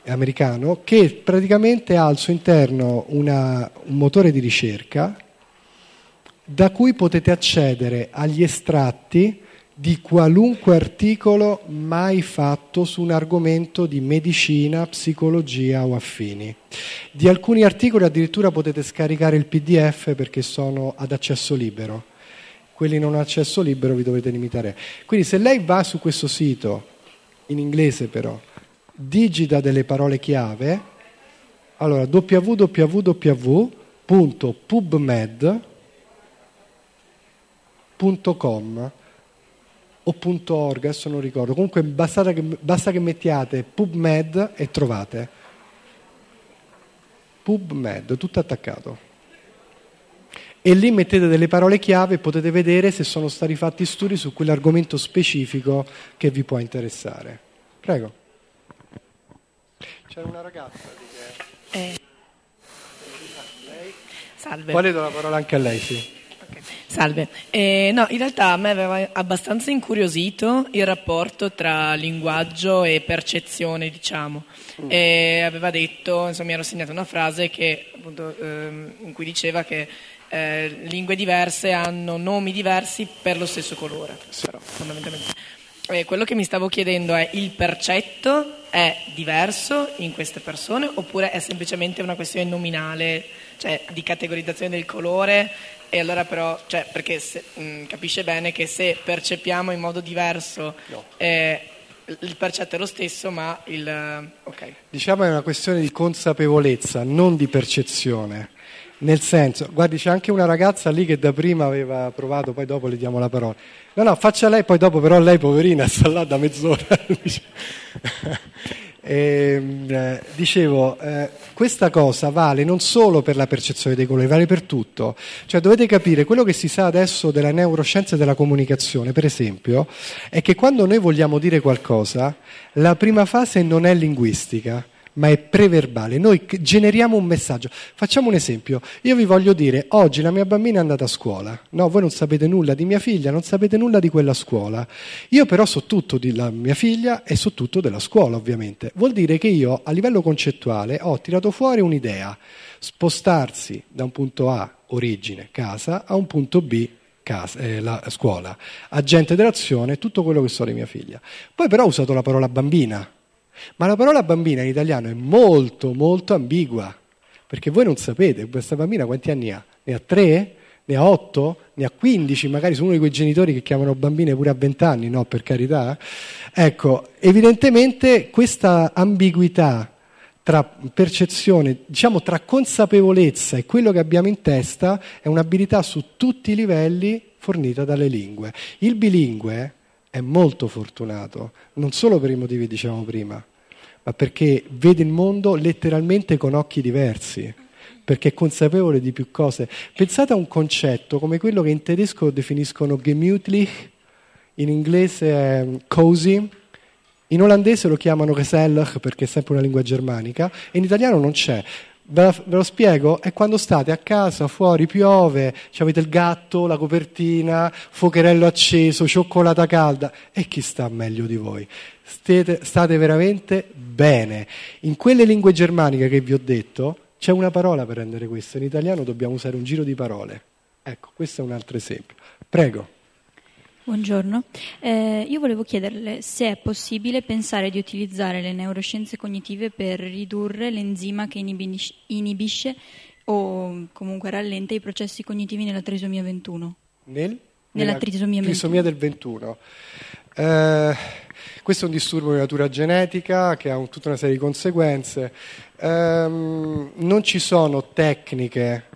americano che praticamente ha al suo interno una, un motore di ricerca da cui potete accedere agli estratti di qualunque articolo mai fatto su un argomento di medicina, psicologia o affini. Di alcuni articoli addirittura potete scaricare il PDF perché sono ad accesso libero. Quelli non ad accesso libero vi dovete limitare. Quindi se lei va su questo sito, in inglese però, digita delle parole chiave, allora www.pubmed.com .org, adesso non ricordo, comunque che, basta che mettiate PubMed e trovate. PubMed, tutto attaccato. E lì mettete delle parole chiave e potete vedere se sono stati fatti studi su quell'argomento specifico che vi può interessare. Prego. C'è una ragazza di che... Eh. Salve. Poi le do la parola anche a lei, sì. Salve. Eh, no, in realtà a me aveva abbastanza incuriosito il rapporto tra linguaggio e percezione, diciamo. Mm. E eh, aveva detto, insomma, mi ero segnato una frase che, appunto, ehm, in cui diceva che eh, lingue diverse hanno nomi diversi per lo stesso colore. Però, fondamentalmente. Eh, quello che mi stavo chiedendo è il percetto è diverso in queste persone oppure è semplicemente una questione nominale, cioè di categorizzazione del colore e allora però, cioè, perché se, mh, mm, capisce bene che se percepiamo in modo diverso... No. Eh, il percetto è lo stesso, ma il... Eh, okay. Diciamo è una questione di consapevolezza, non di percezione. Nel senso, guardi, c'è anche una ragazza lì che da prima aveva provato, poi dopo le diamo la parola. No, no, faccia lei, poi dopo però lei, poverina, sta là da mezz'ora. Ehm, eh, dicevo, eh, questa cosa vale non solo per la percezione dei colori, vale per tutto. Cioè dovete capire, quello che si sa adesso della neuroscienza e della comunicazione, per esempio, è che quando noi vogliamo dire qualcosa, la prima fase non è linguistica ma è preverbale. Noi generiamo un messaggio. Facciamo un esempio. Io vi voglio dire, oggi la mia bambina è andata a scuola. No, voi non sapete nulla di mia figlia, non sapete nulla di quella scuola. Io però so tutto della mia figlia e so tutto della scuola, ovviamente. Vuol dire che io, a livello concettuale, ho tirato fuori un'idea. Spostarsi da un punto A, origine, casa, a un punto B, Casa, eh, la scuola, agente dell'azione, tutto quello che so di mia figlia. Poi però ho usato la parola bambina, ma la parola bambina in italiano è molto, molto ambigua, perché voi non sapete, questa bambina quanti anni ha? Ne ha tre? Ne ha otto? Ne ha quindici? Magari sono uno di quei genitori che chiamano bambine pure a vent'anni, no, per carità. Ecco, evidentemente questa ambiguità tra percezione, diciamo tra consapevolezza e quello che abbiamo in testa è un'abilità su tutti i livelli fornita dalle lingue. Il bilingue è molto fortunato, non solo per i motivi che dicevamo prima, ma perché vede il mondo letteralmente con occhi diversi, perché è consapevole di più cose. Pensate a un concetto come quello che in tedesco definiscono gemütlich, in inglese è mm, cozy, in olandese lo chiamano gesellig perché è sempre una lingua germanica, e in italiano non c'è. Ve lo, ve lo, spiego? È quando state a casa, fuori piove, avete il gatto, la copertina, fuocherello acceso, cioccolata calda e chi sta meglio di voi? Stete, state veramente bene. In quelle lingue germaniche che vi ho detto c'è una parola per rendere questo. In italiano dobbiamo usare un giro di parole. Ecco, questo è un altro esempio. Prego. Buongiorno, eh, io volevo chiederle se è possibile pensare di utilizzare le neuroscienze cognitive per ridurre l'enzima che inibisce, inibisce o comunque rallenta i processi cognitivi nella trisomia 21. Nel? Nella, trisomia, trisomia 21. del 21. Eh, questo è un disturbo di natura genetica che ha un, tutta una serie di conseguenze. Eh, non ci sono tecniche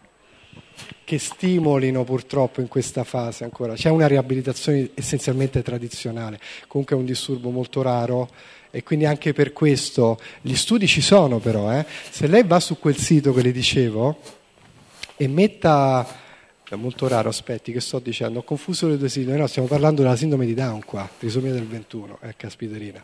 che stimolino purtroppo in questa fase ancora. C'è una riabilitazione essenzialmente tradizionale, comunque è un disturbo molto raro e quindi anche per questo gli studi ci sono però. Eh. Se lei va su quel sito che le dicevo e metta, è molto raro, aspetti che sto dicendo, ho confuso le due sindrome, no, stiamo parlando della sindrome di Down qua, trisomia del 21, eh, caspiterina.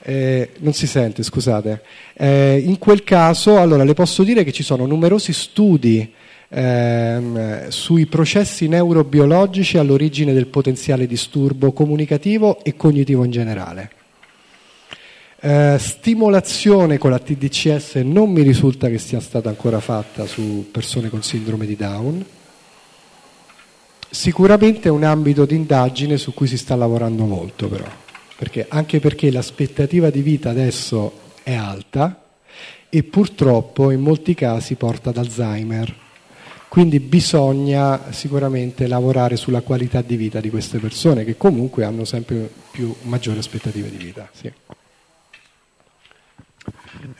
Eh, non si sente, scusate. Eh, in quel caso, allora, le posso dire che ci sono numerosi studi ehm, sui processi neurobiologici all'origine del potenziale disturbo comunicativo e cognitivo in generale. Eh, stimolazione con la TDCS non mi risulta che sia stata ancora fatta su persone con sindrome di Down. Sicuramente è un ambito di indagine su cui si sta lavorando molto però, perché, anche perché l'aspettativa di vita adesso è alta e purtroppo in molti casi porta ad Alzheimer quindi bisogna sicuramente lavorare sulla qualità di vita di queste persone che comunque hanno sempre più maggiori aspettative di vita. Sì.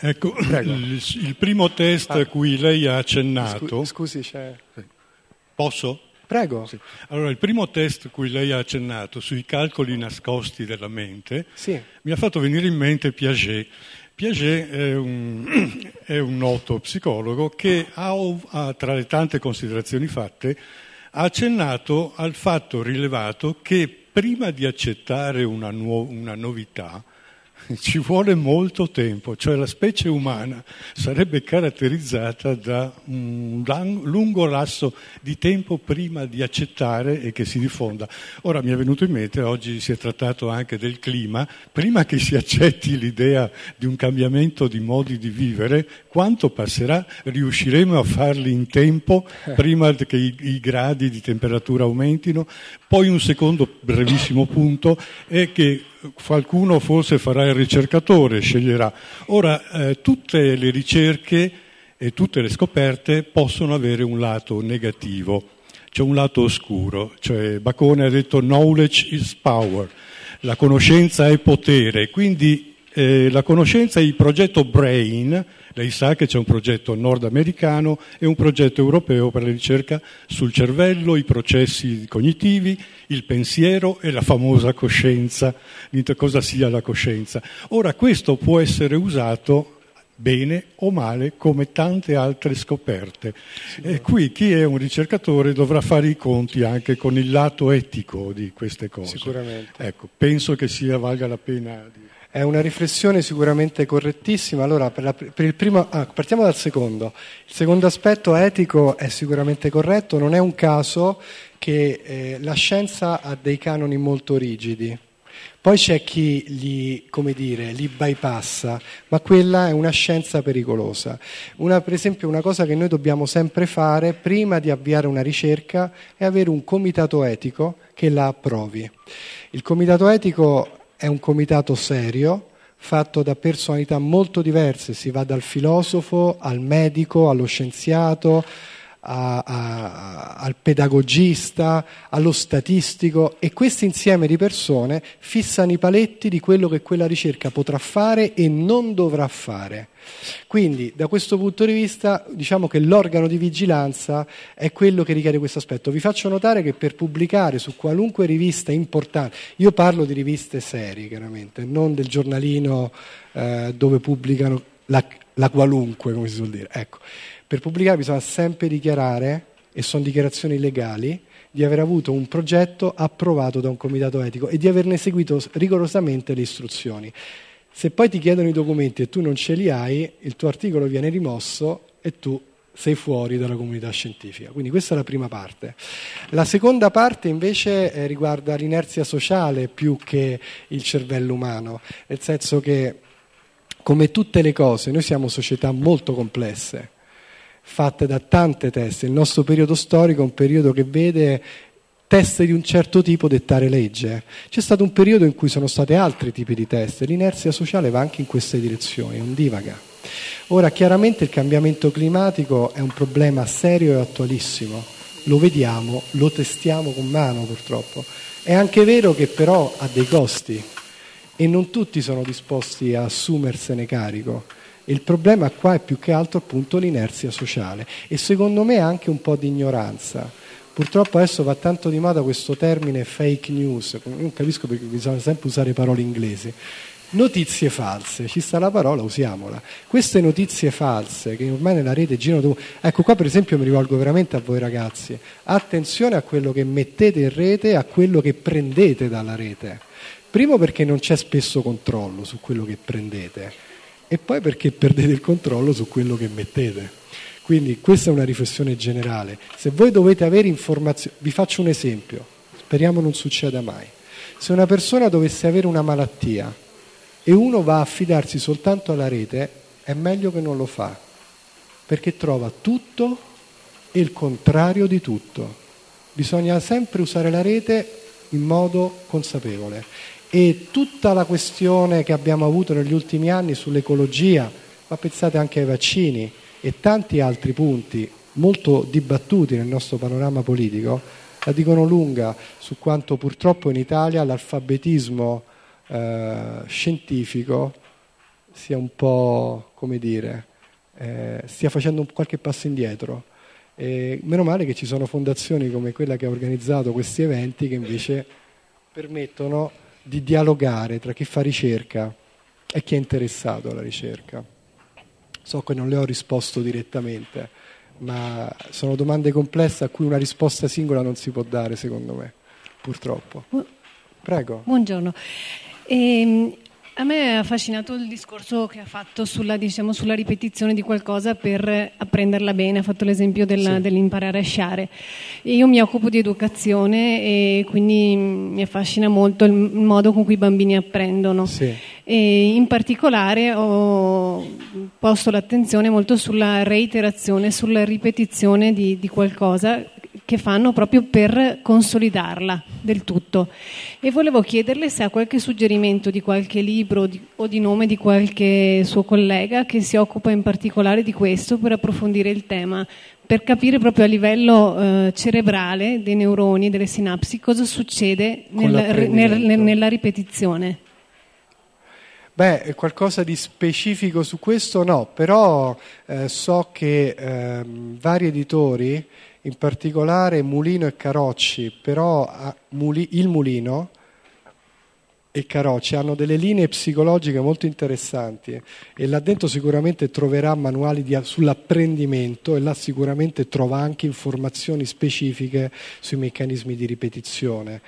Ecco, il, il, primo test a ah. cui lei ha accennato. scusi, c'è. Posso? Prego. Sì. Allora, il primo test a cui lei ha accennato sui calcoli nascosti della mente sì. mi ha fatto venire in mente Piaget Piaget è un, è un noto psicologo che ha, tra le tante considerazioni fatte, ha accennato al fatto rilevato che prima di accettare una, nuo- una novità ci vuole molto tempo, cioè la specie umana sarebbe caratterizzata da un lungo lasso di tempo prima di accettare e che si diffonda. Ora mi è venuto in mente, oggi si è trattato anche del clima, prima che si accetti l'idea di un cambiamento di modi di vivere, quanto passerà? Riusciremo a farli in tempo prima che i, i gradi di temperatura aumentino? Poi un secondo brevissimo punto è che qualcuno forse farà il ricercatore, sceglierà. Ora, eh, tutte le ricerche e tutte le scoperte possono avere un lato negativo, c'è un lato oscuro. Cioè Bacone ha detto knowledge is power, la conoscenza è potere, quindi eh, la conoscenza, il progetto Brain lei sa che c'è un progetto nordamericano e un progetto europeo per la ricerca sul cervello, i processi cognitivi, il pensiero e la famosa coscienza, cosa sia la coscienza. Ora questo può essere usato bene o male come tante altre scoperte. E qui chi è un ricercatore dovrà fare i conti anche con il lato etico di queste cose. Sicuramente. Ecco, penso che sia valga la pena di... È una riflessione sicuramente correttissima. Allora, per la, per il primo, ah, partiamo dal secondo. Il secondo aspetto etico è sicuramente corretto, non è un caso che eh, la scienza ha dei canoni molto rigidi. Poi c'è chi li, dire, li bypassa, ma quella è una scienza pericolosa. Una, per esempio una cosa che noi dobbiamo sempre fare prima di avviare una ricerca è avere un comitato etico che la approvi. Il comitato etico è un comitato serio, fatto da personalità molto diverse, si va dal filosofo al medico, allo scienziato, a, a, al pedagogista, allo statistico e questo insieme di persone fissano i paletti di quello che quella ricerca potrà fare e non dovrà fare. Quindi da questo punto di vista diciamo che l'organo di vigilanza è quello che richiede questo aspetto. Vi faccio notare che per pubblicare su qualunque rivista importante, io parlo di riviste serie chiaramente, non del giornalino eh, dove pubblicano la, la qualunque, come si suol dire, ecco. Per pubblicare bisogna sempre dichiarare, e sono dichiarazioni legali, di aver avuto un progetto approvato da un comitato etico e di averne seguito rigorosamente le istruzioni. Se poi ti chiedono i documenti e tu non ce li hai, il tuo articolo viene rimosso e tu sei fuori dalla comunità scientifica. Quindi questa è la prima parte. La seconda parte invece eh, riguarda l'inerzia sociale più che il cervello umano, nel senso che come tutte le cose noi siamo società molto complesse fatte da tante teste. Il nostro periodo storico è un periodo che vede teste di un certo tipo dettare legge. C'è stato un periodo in cui sono state altri tipi di teste, l'inerzia sociale va anche in queste direzioni, non divaga. Ora chiaramente il cambiamento climatico è un problema serio e attualissimo, lo vediamo, lo testiamo con mano purtroppo. È anche vero che però ha dei costi e non tutti sono disposti a assumersene carico. Il problema qua è più che altro appunto l'inerzia sociale e secondo me anche un po' di ignoranza. Purtroppo adesso va tanto di moda questo termine fake news, non capisco perché bisogna sempre usare parole inglesi. Notizie false, ci sta la parola, usiamola. Queste notizie false che ormai nella rete girano tu. Ecco qua per esempio mi rivolgo veramente a voi ragazzi. Attenzione a quello che mettete in rete e a quello che prendete dalla rete. Primo perché non c'è spesso controllo su quello che prendete e poi perché perdete il controllo su quello che mettete. Quindi questa è una riflessione generale. Se voi dovete avere informazioni, vi faccio un esempio, speriamo non succeda mai. Se una persona dovesse avere una malattia e uno va a fidarsi soltanto alla rete, è meglio che non lo fa, perché trova tutto e il contrario di tutto. Bisogna sempre usare la rete in modo consapevole e tutta la questione che abbiamo avuto negli ultimi anni sull'ecologia, ma pensate anche ai vaccini e tanti altri punti molto dibattuti nel nostro panorama politico, la dicono lunga su quanto purtroppo in Italia l'alfabetismo eh, scientifico sia un po', come dire, eh, stia facendo qualche passo indietro. E meno male che ci sono fondazioni come quella che ha organizzato questi eventi che invece permettono di dialogare tra chi fa ricerca e chi è interessato alla ricerca. So che non le ho risposto direttamente, ma sono domande complesse a cui una risposta singola non si può dare, secondo me, purtroppo. Prego. Buongiorno. Ehm, a me ha affascinato il discorso che ha fatto sulla, diciamo, sulla ripetizione di qualcosa per apprenderla bene, ha fatto l'esempio della, sì. dell'imparare a sciare. Io mi occupo di educazione e quindi mi affascina molto il modo con cui i bambini apprendono. Sì. in particolare ho posto l'attenzione molto sulla reiterazione, sulla ripetizione di, di qualcosa che fanno proprio per consolidarla del tutto. E volevo chiederle se ha qualche suggerimento di qualche libro di, o di nome di qualche suo collega che si occupa in particolare di questo per approfondire il tema, per capire proprio a livello eh, cerebrale dei neuroni, delle sinapsi, cosa succede nel, nel, nella ripetizione. Beh, qualcosa di specifico su questo no, però eh, so che eh, vari editori in particolare Mulino e Carocci, però ah, il Mulino e Carocci hanno delle linee psicologiche molto interessanti e là dentro sicuramente troverà manuali di, sull'apprendimento e là sicuramente trova anche informazioni specifiche sui meccanismi di ripetizione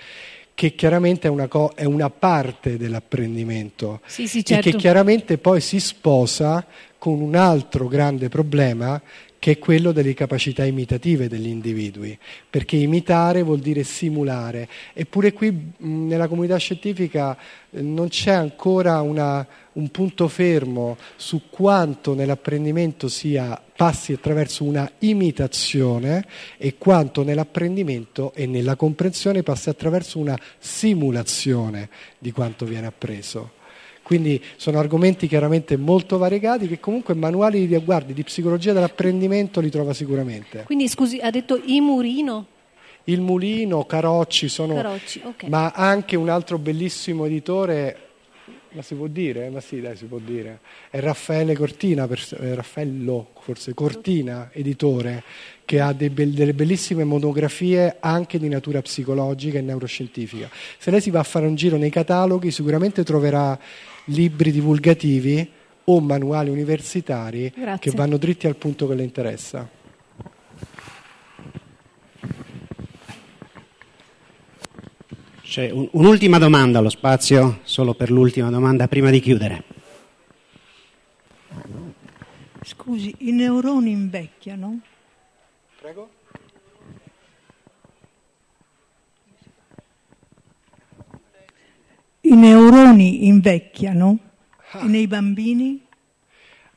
che chiaramente è una, co- è una parte dell'apprendimento sì, sì, certo. e che certo. chiaramente poi si sposa con un altro grande problema che è quello delle capacità imitative degli individui, perché imitare vuol dire simulare. Eppure qui nella comunità scientifica eh, non c'è ancora una, un punto fermo su quanto nell'apprendimento sia, passi attraverso una imitazione e quanto nell'apprendimento e nella comprensione passi attraverso una simulazione di quanto viene appreso. Quindi sono argomenti chiaramente molto variegati che comunque manuali di riguardi di psicologia dell'apprendimento li trova sicuramente. Quindi scusi, ha detto i Murino? Il Mulino, Carocci, sono, Carocci okay. ma anche un altro bellissimo editore ma si può dire? Ma sì, dai, si può dire. È Raffaele Cortina, per, eh, Raffaello forse, Cortina, editore, che ha be- delle bellissime monografie anche di natura psicologica e neuroscientifica. Se lei si va a fare un giro nei cataloghi sicuramente troverà libri divulgativi o manuali universitari Grazie. che vanno dritti al punto che le interessa. C'è un'ultima domanda allo spazio, solo per l'ultima domanda prima di chiudere. Scusi, i neuroni invecchiano? Prego. neuroni invecchiano ah. nei bambini?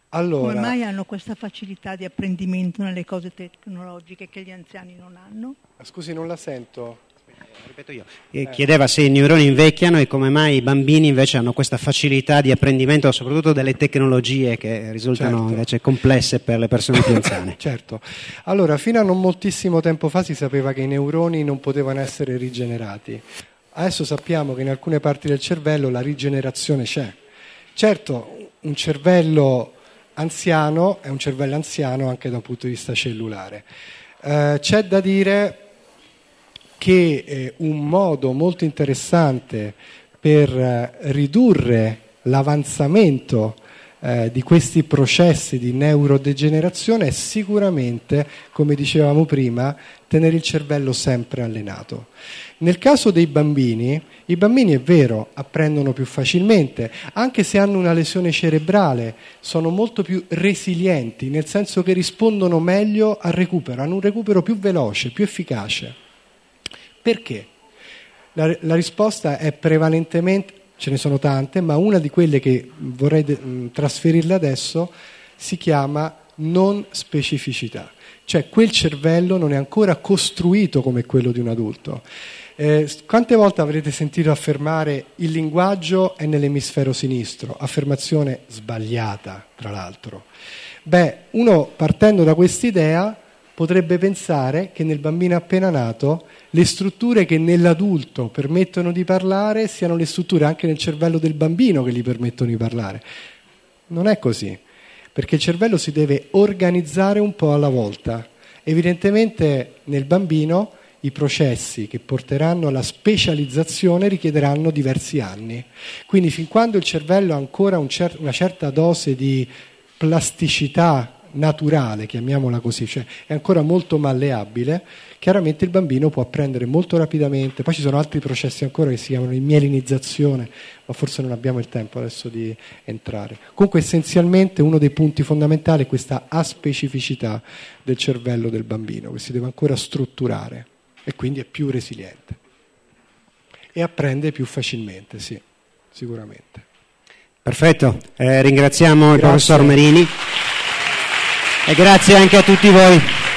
Allora, come mai hanno questa facilità di apprendimento nelle cose tecnologiche che gli anziani non hanno? Ah, scusi, non la sento. Eh, ripeto io. chiedeva se i neuroni invecchiano e come mai i bambini invece hanno questa facilità di apprendimento, soprattutto delle tecnologie che risultano certo. invece complesse per le persone più anziane. certo. Allora, fino a non moltissimo tempo fa si sapeva che i neuroni non potevano essere rigenerati. Adesso sappiamo che in alcune parti del cervello la rigenerazione c'è. Certo, un cervello anziano è un cervello anziano anche da un punto di vista cellulare. Eh, c'è da dire che eh, un modo molto interessante per eh, ridurre l'avanzamento eh, di questi processi di neurodegenerazione è sicuramente, come dicevamo prima, tenere il cervello sempre allenato. Nel caso dei bambini, i bambini è vero, apprendono più facilmente, anche se hanno una lesione cerebrale, sono molto più resilienti, nel senso che rispondono meglio al recupero, hanno un recupero più veloce, più efficace. Perché? La, la risposta è prevalentemente, ce ne sono tante, ma una di quelle che vorrei de- mm, trasferirle adesso si chiama non specificità, cioè quel cervello non è ancora costruito come quello di un adulto. Eh, quante volte avrete sentito affermare il linguaggio è nell'emisfero sinistro? Affermazione sbagliata, tra l'altro. Beh, uno partendo da quest'idea potrebbe pensare che nel bambino appena nato le strutture che nell'adulto permettono di parlare siano le strutture anche nel cervello del bambino che gli permettono di parlare. Non è così, perché il cervello si deve organizzare un po' alla volta. Evidentemente nel bambino i processi che porteranno alla specializzazione richiederanno diversi anni. Quindi fin quando il cervello ha ancora un cer- una certa dose di plasticità naturale, chiamiamola così, cioè è ancora molto malleabile, chiaramente il bambino può apprendere molto rapidamente. Poi ci sono altri processi ancora che si chiamano mielinizzazione, ma forse non abbiamo il tempo adesso di entrare. Comunque essenzialmente uno dei punti fondamentali è questa aspecificità del cervello del bambino, che si deve ancora strutturare e quindi è più resiliente e apprende più facilmente, sì, sicuramente. Perfetto, eh, ringraziamo grazie. il professor Marini e grazie anche a tutti voi.